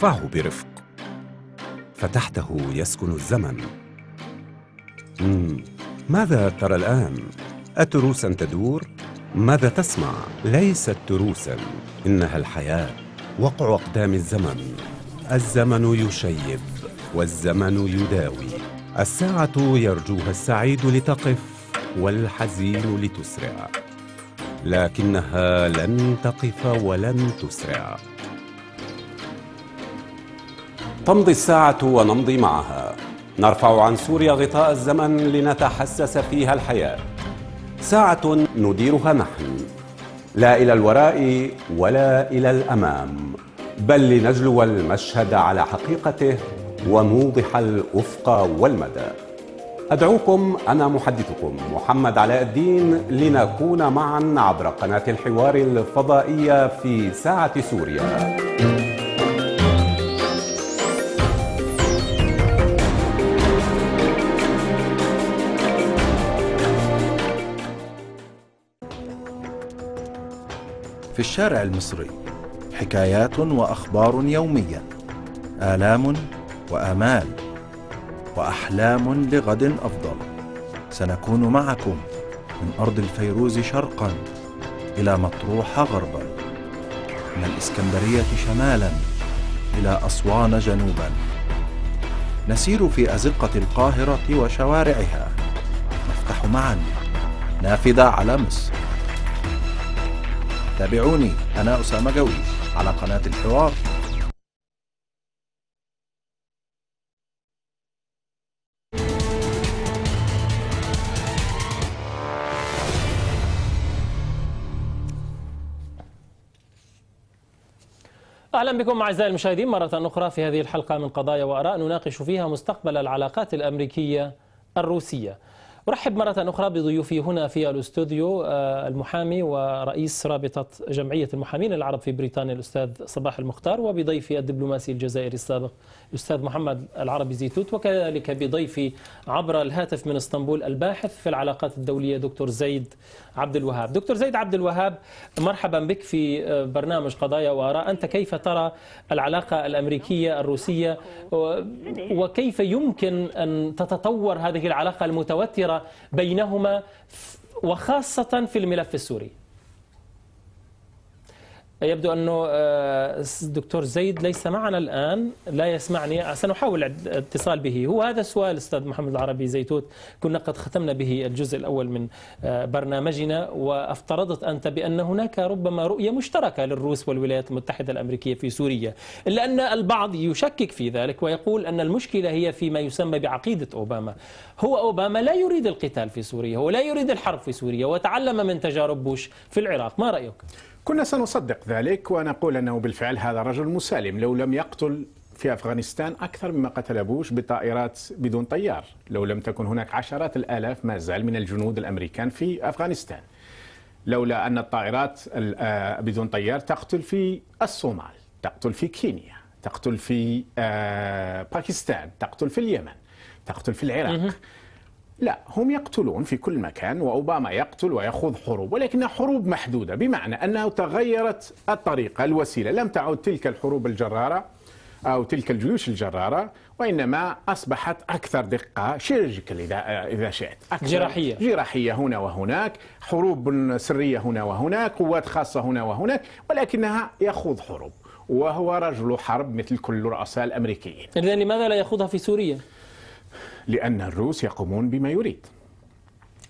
[SPEAKER 4] يرفعه برفق فتحته يسكن الزمن مم. ماذا ترى الآن؟ أتروسا تدور؟ ماذا تسمع؟ ليست تروسا إنها الحياة وقع أقدام الزمن الزمن يشيب والزمن يداوي الساعة يرجوها السعيد لتقف والحزين لتسرع لكنها لن تقف ولن تسرع تمضي الساعة ونمضي معها نرفع عن سوريا غطاء الزمن لنتحسس فيها الحياة ساعة نديرها نحن لا إلى الوراء ولا إلى الأمام بل لنجلو المشهد على حقيقته ونوضح الأفق والمدى أدعوكم أنا محدثكم محمد علاء الدين لنكون معا عبر قناة الحوار الفضائية في ساعة سوريا في الشارع المصري حكايات واخبار يوميه الام وامال واحلام لغد افضل سنكون معكم من ارض الفيروز شرقا الى مطروح غربا من الاسكندريه شمالا الى اسوان جنوبا نسير في ازقه القاهره وشوارعها نفتح معا نافذه على مصر تابعوني أنا أسامة جوي على قناة الحوار
[SPEAKER 1] أهلا بكم أعزائي المشاهدين مرة أخرى في هذه الحلقة من قضايا وأراء نناقش فيها مستقبل العلاقات الأمريكية الروسية أرحب مرة أخرى بضيوفي هنا في الاستوديو آه، المحامي ورئيس رابطة جمعية المحامين العرب في بريطانيا الأستاذ صباح المختار وبضيفي الدبلوماسي الجزائري السابق الأستاذ محمد العربي زيتوت وكذلك بضيفي عبر الهاتف من اسطنبول الباحث في العلاقات الدولية دكتور زيد عبد الوهاب دكتور زيد عبد الوهاب مرحبا بك في آه، برنامج قضايا وآراء أنت كيف ترى العلاقة الأمريكية الروسية وكيف يمكن أن تتطور هذه العلاقة المتوترة بينهما وخاصة في الملف السوري يبدو أنه الدكتور آه، زيد ليس معنا الآن لا يسمعني سنحاول الاتصال به هو هذا السؤال أستاذ محمد العربي زيتوت كنا قد ختمنا به الجزء الأول من آه، برنامجنا وافترضت أنت بأن هناك ربما رؤية مشتركة للروس والولايات المتحدة الأمريكية في سوريا إلا أن البعض يشكك في ذلك ويقول أن المشكلة هي فيما يسمى بعقيدة أوباما هو أوباما لا يريد القتال في سوريا هو لا يريد الحرب في سوريا وتعلم من تجارب بوش في العراق
[SPEAKER 2] ما رأيك؟ كنا سنصدق ذلك ونقول أنه بالفعل هذا رجل مسالم لو لم يقتل في أفغانستان أكثر مما قتل بوش بطائرات بدون طيار لو لم تكن هناك عشرات الآلاف ما زال من الجنود الأمريكان في أفغانستان لولا أن الطائرات آه، بدون طيار تقتل في الصومال تقتل في كينيا تقتل في آه، باكستان تقتل في اليمن تقتل في العراق لا هم يقتلون في كل مكان وأوباما يقتل ويخوض حروب ولكنها حروب محدودة بمعنى أنه تغيرت الطريقة الوسيلة لم تعد تلك الحروب الجرارة أو تلك الجيوش الجرارة وإنما أصبحت أكثر دقة شيرجيكال إذا إذا شئت أكثر جراحية جراحية هنا وهناك حروب سرية هنا وهناك قوات خاصة هنا وهناك ولكنها يخوض حروب وهو رجل حرب مثل كل الرؤساء الأمريكيين
[SPEAKER 1] إذا لماذا لا يخوضها في سوريا؟
[SPEAKER 2] لأن الروس يقومون بما يريد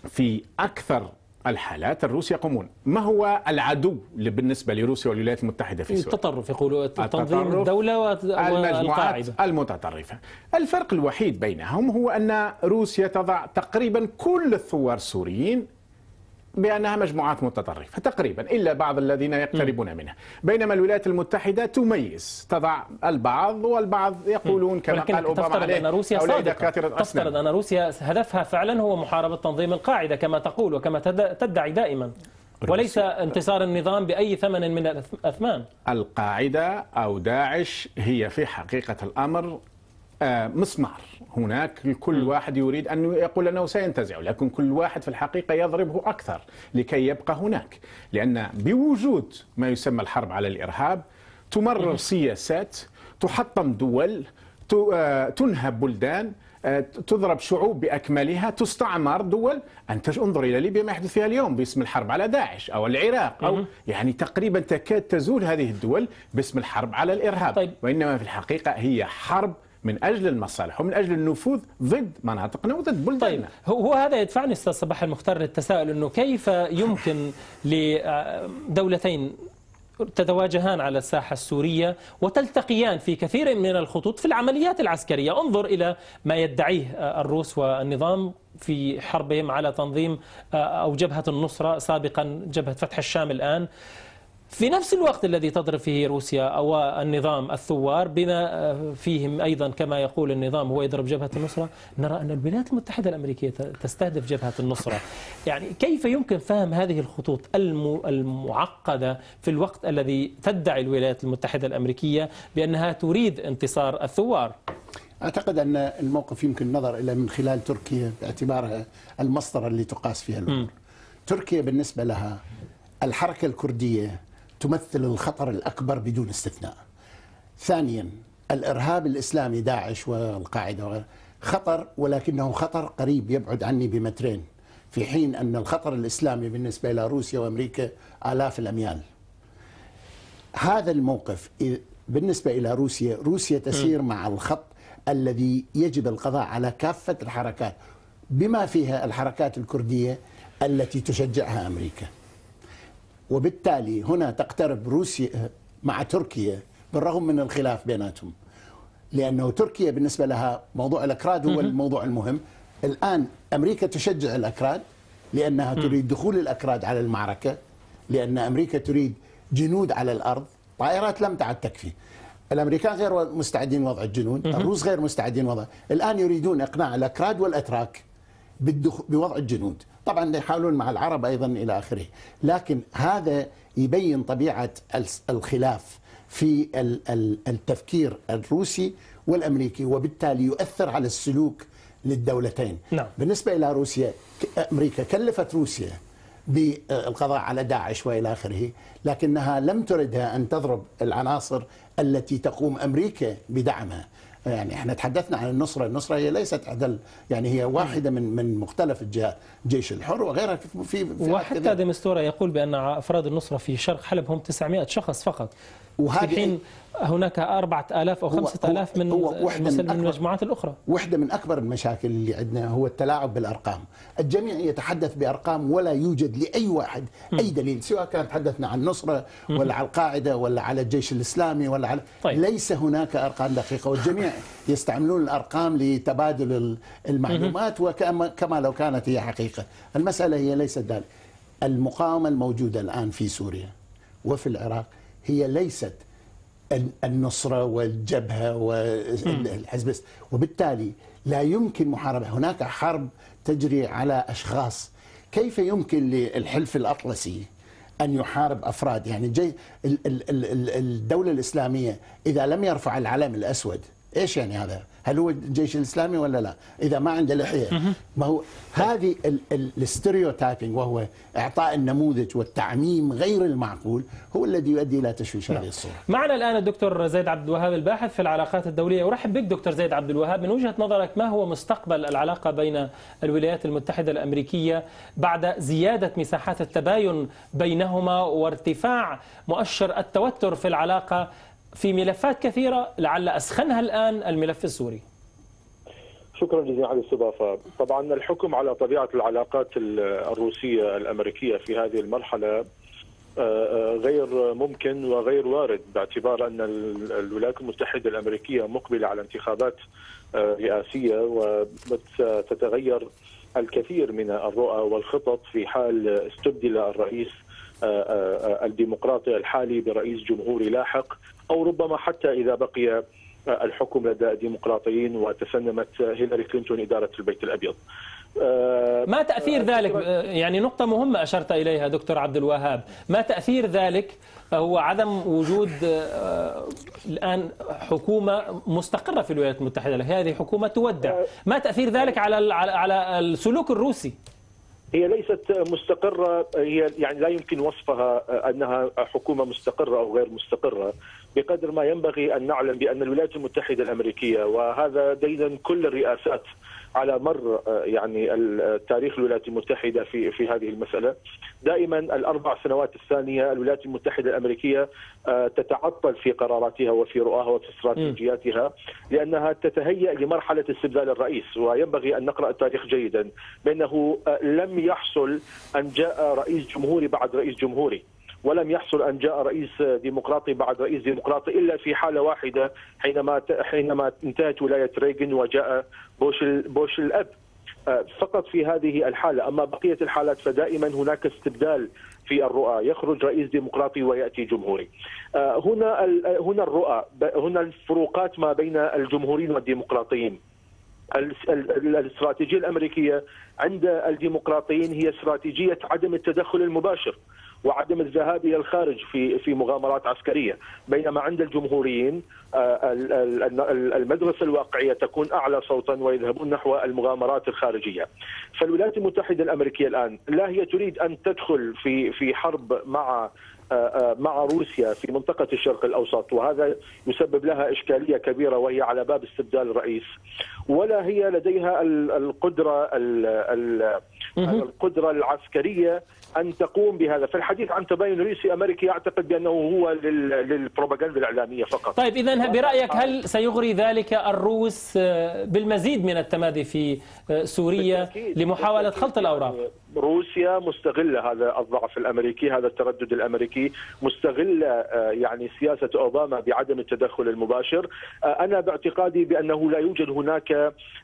[SPEAKER 2] في أكثر الحالات الروس يقومون ما هو العدو بالنسبة لروسيا والولايات المتحدة في سوريا
[SPEAKER 1] التطرف يقولوا تنظيم الدولة والمجموعات
[SPEAKER 2] المتطرفة الفرق الوحيد بينهم هو أن روسيا تضع تقريبا كل الثوار السوريين بأنها مجموعات متطرفة تقريبا إلا بعض الذين يقتربون منها بينما الولايات المتحدة تميز تضع البعض والبعض يقولون كما قال أوباما تفترض أن روسيا صادقة
[SPEAKER 1] تفترض أن روسيا هدفها فعلا هو محاربة تنظيم القاعدة كما تقول وكما تدعي دائما وليس انتصار النظام بأي ثمن من الأثمان
[SPEAKER 2] القاعدة أو داعش هي في حقيقة الأمر آه، مسمار هناك الكل واحد يريد أن يقول أنه سينتزع لكن كل واحد في الحقيقة يضربه أكثر لكي يبقى هناك لأن بوجود ما يسمى الحرب على الإرهاب تمرر سياسات تحطم دول آه، تنهب بلدان آه، تضرب شعوب باكملها تستعمر دول انت انظر الى ليبيا ما يحدث فيها اليوم باسم الحرب على داعش او العراق او يعني تقريبا تكاد تزول هذه الدول باسم الحرب على الارهاب طيب. وانما في الحقيقه هي حرب من اجل المصالح ومن اجل النفوذ ضد مناطقنا وضد بلداننا.
[SPEAKER 1] طيب هو هذا يدفعني استاذ صباح المختار للتساؤل انه كيف يمكن لدولتين آه، تتواجهان على الساحة السورية وتلتقيان في كثير من الخطوط في العمليات العسكرية انظر إلى ما يدعيه آه، الروس والنظام في حربهم على تنظيم آه، أو جبهة النصرة سابقا جبهة فتح الشام الآن في نفس الوقت الذي تضرب فيه روسيا والنظام الثوار بما آه، فيهم أيضا كما يقول النظام هو يضرب جبهة النصرة نرى أن الولايات المتحدة الأمريكية تستهدف جبهة النصرة يعني كيف يمكن فهم هذه الخطوط المعقدة في الوقت الذي تدعي الولايات المتحدة الأمريكية بأنها تريد انتصار الثوار
[SPEAKER 3] أعتقد أن الموقف يمكن النظر إلى من خلال تركيا باعتبارها المسطرة اللي تقاس فيها الأمور تركيا بالنسبة لها الحركة الكردية تمثل الخطر الأكبر بدون استثناء ثانيا الإرهاب الإسلامي داعش والقاعدة وغيره خطر ولكنه خطر قريب يبعد عني بمترين في حين أن الخطر الإسلامي بالنسبة إلى روسيا وأمريكا آلاف الأميال هذا الموقف بالنسبة إلى روسيا روسيا تسير مع الخط الذي يجب القضاء على كافة الحركات بما فيها الحركات الكردية التي تشجعها أمريكا وبالتالي هنا تقترب روسيا مع تركيا بالرغم من الخلاف بيناتهم لانه تركيا بالنسبه لها موضوع الاكراد هو الموضوع المهم الان امريكا تشجع الاكراد لانها تريد دخول الاكراد على المعركه لان امريكا تريد جنود على الارض طائرات لم تعد تكفي الامريكان غير مستعدين وضع الجنود الروس غير مستعدين وضع الان يريدون اقناع الاكراد والاتراك بوضع الجنود طبعا يحاولون مع العرب ايضا الى اخره لكن هذا يبين طبيعه الخلاف في التفكير الروسي والامريكي وبالتالي يؤثر على السلوك للدولتين نعم. بالنسبه الى روسيا امريكا كلفت روسيا بالقضاء على داعش والى اخره، لكنها لم تردها ان تضرب العناصر التي تقوم امريكا بدعمها، يعني احنا تحدثنا عن النصره، النصره هي ليست عدل يعني هي نعم. واحده من من
[SPEAKER 1] مختلف الجهات، الجيش الحر وغيرها في في وحتى دمستوره يقول بان افراد النصره في شرق حلب هم 900 شخص فقط وهذه هناك 4000 او 5000 من واحدة من, من
[SPEAKER 3] المجموعات الاخرى واحده من اكبر المشاكل اللي عندنا هو التلاعب بالارقام الجميع يتحدث بارقام ولا يوجد لاي واحد م. اي دليل سواء كان تحدثنا عن النصره ولا على القاعده ولا على الجيش الاسلامي ولا على طيب. ليس هناك ارقام دقيقه والجميع يستعملون الارقام لتبادل المعلومات وكما لو كانت هي حقيقه المساله هي ليست ذلك المقاومه الموجوده الان في سوريا وفي العراق هي ليست النصرة والجبهة والحزب وبالتالي لا يمكن محاربة هناك حرب تجري على أشخاص كيف يمكن للحلف الأطلسي أن يحارب أفراد يعني جي الدولة الإسلامية إذا لم يرفع العلم الأسود إيش يعني هذا هل هو الجيش الاسلامي ولا لا؟ اذا ما عنده لحيه ما هو هذه الاستريوتايبنج وهو اعطاء النموذج والتعميم غير المعقول هو الذي يؤدي الى تشويش نعم. هذه الصوره.
[SPEAKER 1] معنا الان الدكتور زيد عبد الوهاب الباحث في العلاقات الدوليه، ارحب بك دكتور زيد عبد الوهاب من وجهه نظرك ما هو مستقبل العلاقه بين الولايات المتحده الامريكيه بعد زياده مساحات التباين بينهما وارتفاع مؤشر التوتر في العلاقه في ملفات كثيرة لعل أسخنها الآن الملف السوري
[SPEAKER 5] شكرا جزيلا على الاستضافة طبعا الحكم على طبيعة العلاقات الروسية الأمريكية في هذه المرحلة آه، آه، غير ممكن وغير وارد باعتبار أن الولايات المتحدة الأمريكية مقبلة على انتخابات آه، رئاسية وستتغير الكثير من الرؤى والخطط في حال استبدل الرئيس آه، آه، الديمقراطي الحالي برئيس جمهوري لاحق او ربما حتى اذا بقي آه، الحكم لدى الديمقراطيين وتسنمت هيلاري كلينتون اداره البيت الابيض. ما تاثير
[SPEAKER 1] ذلك يعني نقطه مهمه اشرت اليها دكتور عبد الوهاب، ما تاثير ذلك هو عدم وجود الان حكومه مستقره في الولايات المتحده، هذه حكومه تودع، ما تاثير ذلك على على السلوك الروسي؟
[SPEAKER 5] هي ليست مستقرة هي يعني لا يمكن وصفها آه، أنها حكومة مستقرة أو غير مستقرة بقدر ما ينبغي أن نعلم بأن الولايات المتحدة الأمريكية وهذا دينا كل الرئاسات على مر آه، يعني التاريخ الولايات المتحده في في هذه المساله دائما الاربع سنوات الثانيه الولايات المتحده الامريكيه آه، تتعطل في قراراتها وفي رؤاها وفي استراتيجياتها لانها تتهيا لمرحله استبدال الرئيس وينبغي ان نقرا التاريخ جيدا بانه آه، لم يحصل ان جاء رئيس جمهوري بعد رئيس جمهوري ولم يحصل ان جاء رئيس ديمقراطي بعد رئيس ديمقراطي الا في حاله واحده حينما حينما انتهت ولايه ريغن وجاء بوش بوش الاب آه، فقط في هذه الحالة أما بقية الحالات فدائما هناك استبدال في الرؤى يخرج رئيس ديمقراطي ويأتي جمهوري آه، هنا آه، هنا الرؤى هنا الفروقات ما بين الجمهوريين والديمقراطيين الاستراتيجية الأمريكية عند الديمقراطيين هي استراتيجية عدم التدخل المباشر وعدم الذهاب الى الخارج في في مغامرات عسكريه، بينما عند الجمهوريين آه، المدرسه الواقعيه تكون اعلى صوتا ويذهبون نحو المغامرات الخارجيه. فالولايات المتحده الامريكيه الان لا هي تريد ان تدخل في في حرب مع آه، آه، مع روسيا في منطقة الشرق الأوسط وهذا يسبب لها إشكالية كبيرة وهي على باب استبدال الرئيس ولا هي لديها القدرة على القدرة العسكرية أن تقوم بهذا فالحديث عن تباين رئيسي أمريكي أعتقد بأنه هو للبروباغندا الإعلامية فقط طيب إذا برأيك
[SPEAKER 1] هل سيغري ذلك الروس آه، بالمزيد من التمادي في آه، سوريا بالتأكيد. لمحاولة بالتأكيد. خلط الأوراق يعني
[SPEAKER 5] روسيا مستغلة هذا الضعف الأمريكي هذا التردد الأمريكي مستغلة آه، يعني سياسة أوباما بعدم التدخل المباشر أنا باعتقادي بأنه لا يوجد هناك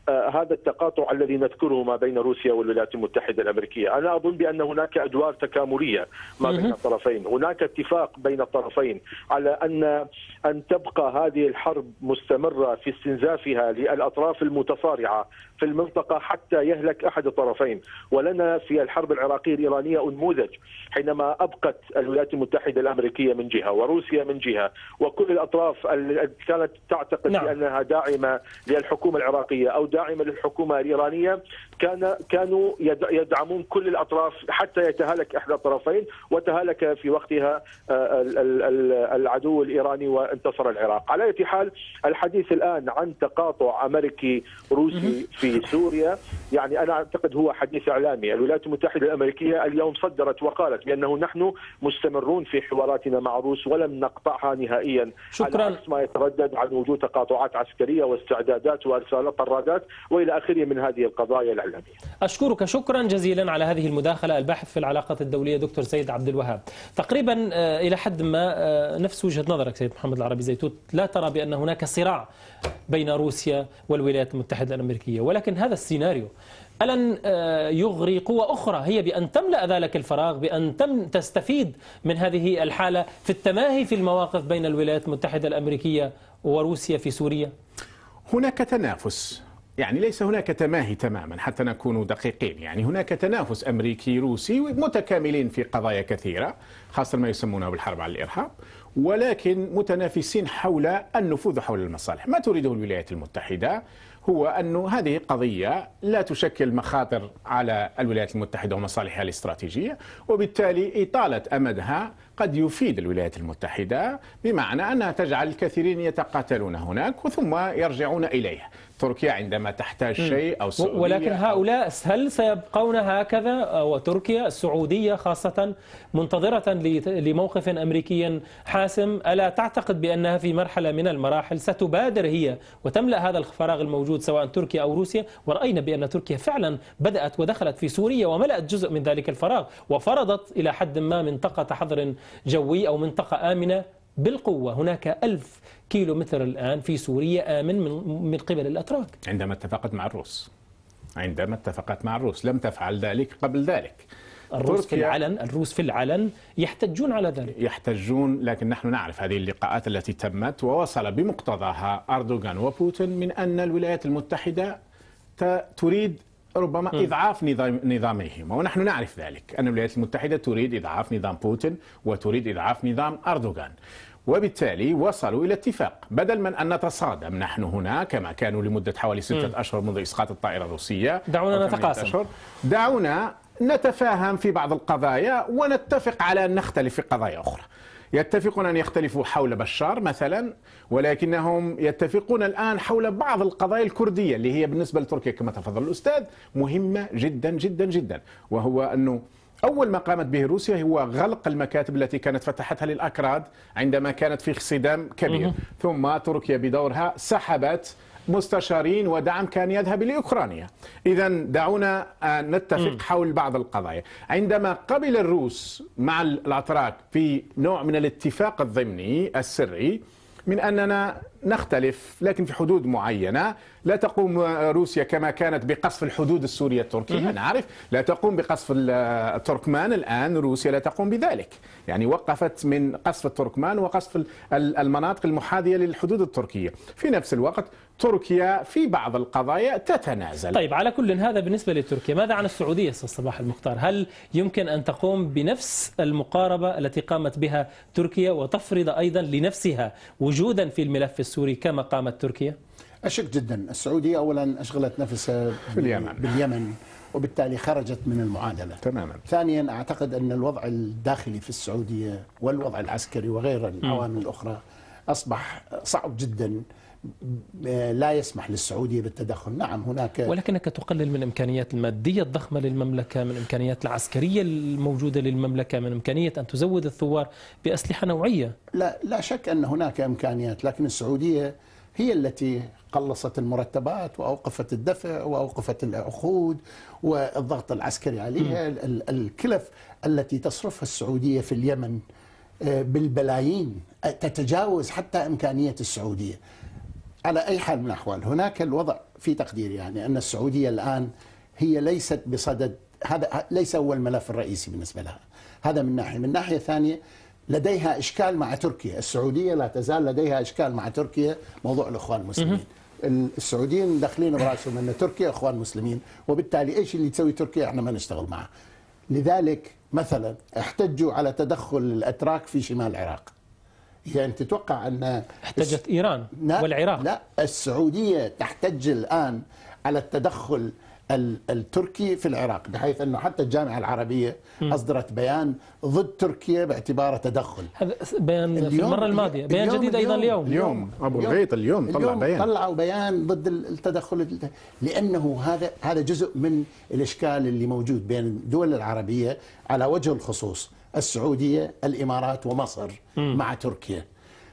[SPEAKER 5] هذا التقاطع الذي نذكره ما بين روسيا والولايات المتحدة المتحده الامريكيه، انا اظن بان هناك ادوار تكامليه ما بين الطرفين، هناك اتفاق بين الطرفين على ان ان تبقى هذه الحرب مستمره في استنزافها للاطراف المتصارعه في المنطقه حتى يهلك احد الطرفين، ولنا في الحرب العراقيه الايرانيه انموذج حينما ابقت الولايات المتحده الامريكيه من جهه وروسيا من جهه وكل الاطراف التي كانت تعتقد نعم. بانها داعمه للحكومه العراقيه او داعمه للحكومه الايرانيه كان كانوا يدعمون كل الاطراف حتى يتهالك احدى الطرفين وتهالك في وقتها آه، العدو الايراني وانتصر العراق على اي حال الحديث الان عن تقاطع امريكي روسي في سوريا يعني انا اعتقد هو حديث اعلامي الولايات المتحده الامريكيه اليوم صدرت وقالت بانه نحن مستمرون في حواراتنا مع روس ولم نقطعها نهائيا شكرا على عكس ما يتردد عن وجود تقاطعات عسكريه واستعدادات وارسال طرادات والى اخره من هذه القضايا الاعلاميه.
[SPEAKER 1] أشكرك شكرا جزيلا على هذه المداخلة الباحث في العلاقات الدولية دكتور سيد عبد الوهاب تقريبا آه، إلى حد ما آه، نفس وجهة نظرك سيد محمد العربي زيتوت لا ترى بأن هناك صراع بين روسيا والولايات المتحدة الأمريكية ولكن هذا السيناريو ألن آه، يغري قوى أخرى هي بأن تملأ ذلك الفراغ بأن تم تستفيد من هذه الحالة في التماهي في المواقف بين الولايات المتحدة الأمريكية وروسيا في سوريا؟
[SPEAKER 2] هناك تنافس يعني ليس هناك تماهي تماما حتى نكون دقيقين يعني هناك تنافس أمريكي روسي متكاملين في قضايا كثيرة خاصة ما يسمونه بالحرب على الإرهاب ولكن متنافسين حول النفوذ حول المصالح ما تريده الولايات المتحدة هو أن هذه قضية لا تشكل مخاطر على الولايات المتحدة ومصالحها الاستراتيجية وبالتالي إطالة أمدها قد يفيد الولايات المتحدة بمعنى أنها تجعل الكثيرين يتقاتلون هناك وثم يرجعون إليها تركيا عندما تحتاج
[SPEAKER 1] شيء أو سعودية ولكن هؤلاء هل سيبقون هكذا وتركيا السعودية خاصة منتظرة لموقف أمريكي حاسم ألا تعتقد بأنها في مرحلة من المراحل ستبادر هي وتملأ هذا الفراغ الموجود سواء تركيا أو روسيا ورأينا بأن تركيا فعلا بدأت ودخلت في سوريا وملأت جزء من ذلك الفراغ وفرضت إلى حد ما منطقة حظر جوي أو منطقة آمنة بالقوة هناك ألف كيلو متر الآن في سوريا آمن من قبل الأتراك عندما اتفقت مع الروس عندما اتفقت مع الروس
[SPEAKER 2] لم تفعل ذلك قبل ذلك الروس في العلن الروس في العلن يحتجون على ذلك يحتجون لكن نحن نعرف هذه اللقاءات التي تمت ووصل بمقتضاها أردوغان وبوتين من أن الولايات المتحدة تريد ربما م. إضعاف نظام نظاميهما ونحن نعرف ذلك أن الولايات المتحدة تريد إضعاف نظام بوتين وتريد إضعاف نظام أردوغان وبالتالي وصلوا إلى اتفاق بدل من أن نتصادم نحن هنا كما كانوا لمدة حوالي ستة م. أشهر منذ إسقاط الطائرة الروسية دعونا نتقاسم دعونا نتفاهم في بعض القضايا ونتفق على أن نختلف في قضايا أخرى يتفقون أن يختلفوا حول بشار مثلا ولكنهم يتفقون الآن حول بعض القضايا الكردية اللي هي بالنسبة لتركيا كما تفضل الأستاذ مهمة جدا جدا جدا وهو أنه أول ما قامت به روسيا هو غلق المكاتب التي كانت فتحتها للأكراد عندما كانت في صدام كبير ثم تركيا بدورها سحبت مستشارين ودعم كان يذهب لأوكرانيا إذا دعونا نتفق حول بعض القضايا عندما قبل الروس مع الأتراك في نوع من الاتفاق الضمني السري من أننا نختلف لكن في حدود معينة لا تقوم روسيا كما كانت بقصف الحدود السورية التركية أنا لا تقوم بقصف التركمان الآن روسيا لا تقوم بذلك يعني وقفت من قصف التركمان وقصف المناطق المحاذية للحدود التركية في نفس الوقت تركيا في بعض القضايا تتنازل
[SPEAKER 1] طيب على كل هذا بالنسبة لتركيا ماذا عن السعودية أستاذ صباح المختار هل يمكن أن تقوم بنفس المقاربة التي قامت بها تركيا وتفرض أيضا لنفسها وجودا في الملف السوري كما قامت تركيا
[SPEAKER 3] أشك جدا السعودية أولا أشغلت نفسها في اليمن باليمن وبالتالي خرجت من المعادلة تماما ثانيا أعتقد أن الوضع الداخلي في السعودية والوضع العسكري وغير العوامل الأخرى أصبح صعب جدا لا يسمح للسعودية بالتدخل نعم هناك
[SPEAKER 1] ولكنك تقلل من الإمكانيات المادية الضخمة للمملكة من الإمكانيات العسكرية الموجودة للمملكة من إمكانية أن تزود الثوار بأسلحة نوعية
[SPEAKER 3] لا, لا شك أن هناك إمكانيات لكن السعودية هي التي قلصت المرتبات وأوقفت الدفع وأوقفت العقود والضغط العسكري عليها الكلف التي تصرفها السعودية في اليمن آه، بالبلايين آه، تتجاوز حتى إمكانية السعودية على أي حال من الأحوال هناك الوضع في تقديري يعني أن السعودية الآن هي ليست بصدد هذا ليس هو الملف الرئيسي بالنسبة لها هذا من ناحية من ناحية ثانية لديها إشكال مع تركيا السعودية لا تزال لديها إشكال مع تركيا موضوع الإخوان المسلمين السعوديين داخلين براسهم ان تركيا اخوان مسلمين وبالتالي ايش اللي تسوي تركيا احنا ما نشتغل معه لذلك مثلا احتجوا على تدخل الاتراك في شمال العراق يعني تتوقع أن احتجت إيران لا والعراق لا السعودية تحتج الآن على التدخل التركي في العراق بحيث أنه حتى الجامعة العربية أصدرت بيان ضد تركيا باعتباره تدخل هذا بيان في المرة الماضية بيان جديد أيضا اليوم اليوم أبو الغيط اليوم, اليوم طلع
[SPEAKER 4] بيان
[SPEAKER 1] طلعوا
[SPEAKER 3] بيان ضد التدخل لأنه هذا هذا جزء من الإشكال اللي موجود بين الدول العربية على وجه الخصوص السعودية الإمارات ومصر م. مع تركيا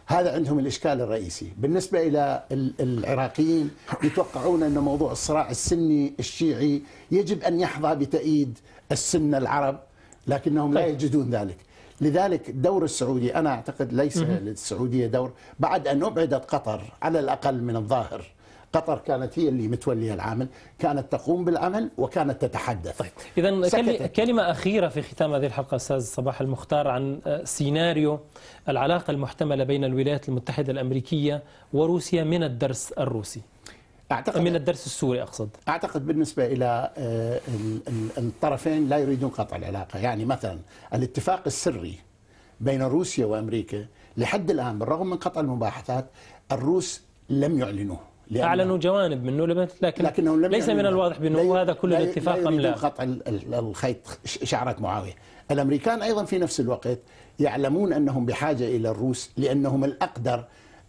[SPEAKER 3] هذا عندهم الإشكال الرئيسي بالنسبة إلى العراقيين يتوقعون أن موضوع الصراع السني الشيعي يجب أن يحظى بتأييد السنة العرب لكنهم لا طيب. يجدون ذلك لذلك دور السعودية أنا أعتقد ليس للسعودية دور بعد أن أبعدت قطر على الأقل من الظاهر قطر كانت هي اللي متولية العمل كانت تقوم بالعمل وكانت تتحدث
[SPEAKER 1] طيب. إذا كلمة أخيرة في ختام هذه الحلقة أستاذ صباح المختار عن آه، سيناريو العلاقة المحتملة بين الولايات المتحدة الأمريكية وروسيا من الدرس الروسي أعتقد من الدرس السوري أقصد
[SPEAKER 3] أعتقد بالنسبة إلى آه، الطرفين لا يريدون قطع العلاقة يعني مثلا الاتفاق السري بين روسيا وأمريكا لحد الآن بالرغم من قطع المباحثات الروس لم يعلنوه
[SPEAKER 1] أعلنوا جوانب منه لكن لكنهم لم ليس من الواضح بأنه هذا كل الاتفاق أم لا
[SPEAKER 3] قطع الخيط شعرات معاوية الأمريكان أيضا في نفس الوقت يعلمون أنهم بحاجة إلى الروس لأنهم الأقدر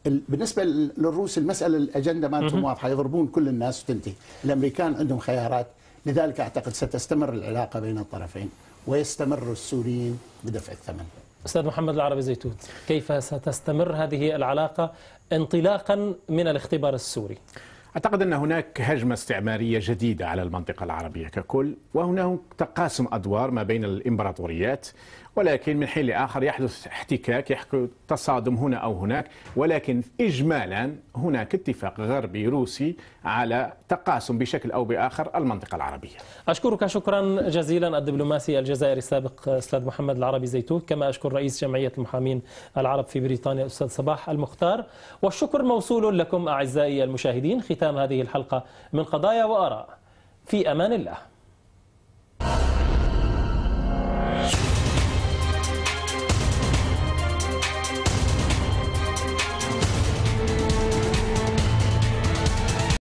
[SPEAKER 3] بالنسبة للروس المسألة الأجندة مالتهم واضحة يضربون كل الناس وتنتهي الأمريكان عندهم خيارات لذلك أعتقد ستستمر العلاقة بين الطرفين ويستمر السوريين بدفع الثمن
[SPEAKER 1] أستاذ محمد العربي زيتون كيف ستستمر هذه العلاقة انطلاقا من الاختبار السوري
[SPEAKER 2] أعتقد أن هناك هجمة استعمارية جديدة على المنطقة العربية ككل وهناك تقاسم أدوار ما بين الإمبراطوريات ولكن من حين لآخر يحدث احتكاك يحدث تصادم هنا أو هناك ولكن إجمالا هناك اتفاق غربي روسي على تقاسم بشكل أو بآخر المنطقة العربية
[SPEAKER 1] أشكرك شكرا جزيلا الدبلوماسي الجزائري السابق أستاذ محمد العربي زيتوت كما أشكر رئيس جمعية المحامين العرب في بريطانيا أستاذ صباح المختار والشكر موصول لكم أعزائي المشاهدين ختام هذه الحلقة من قضايا وآراء في أمان الله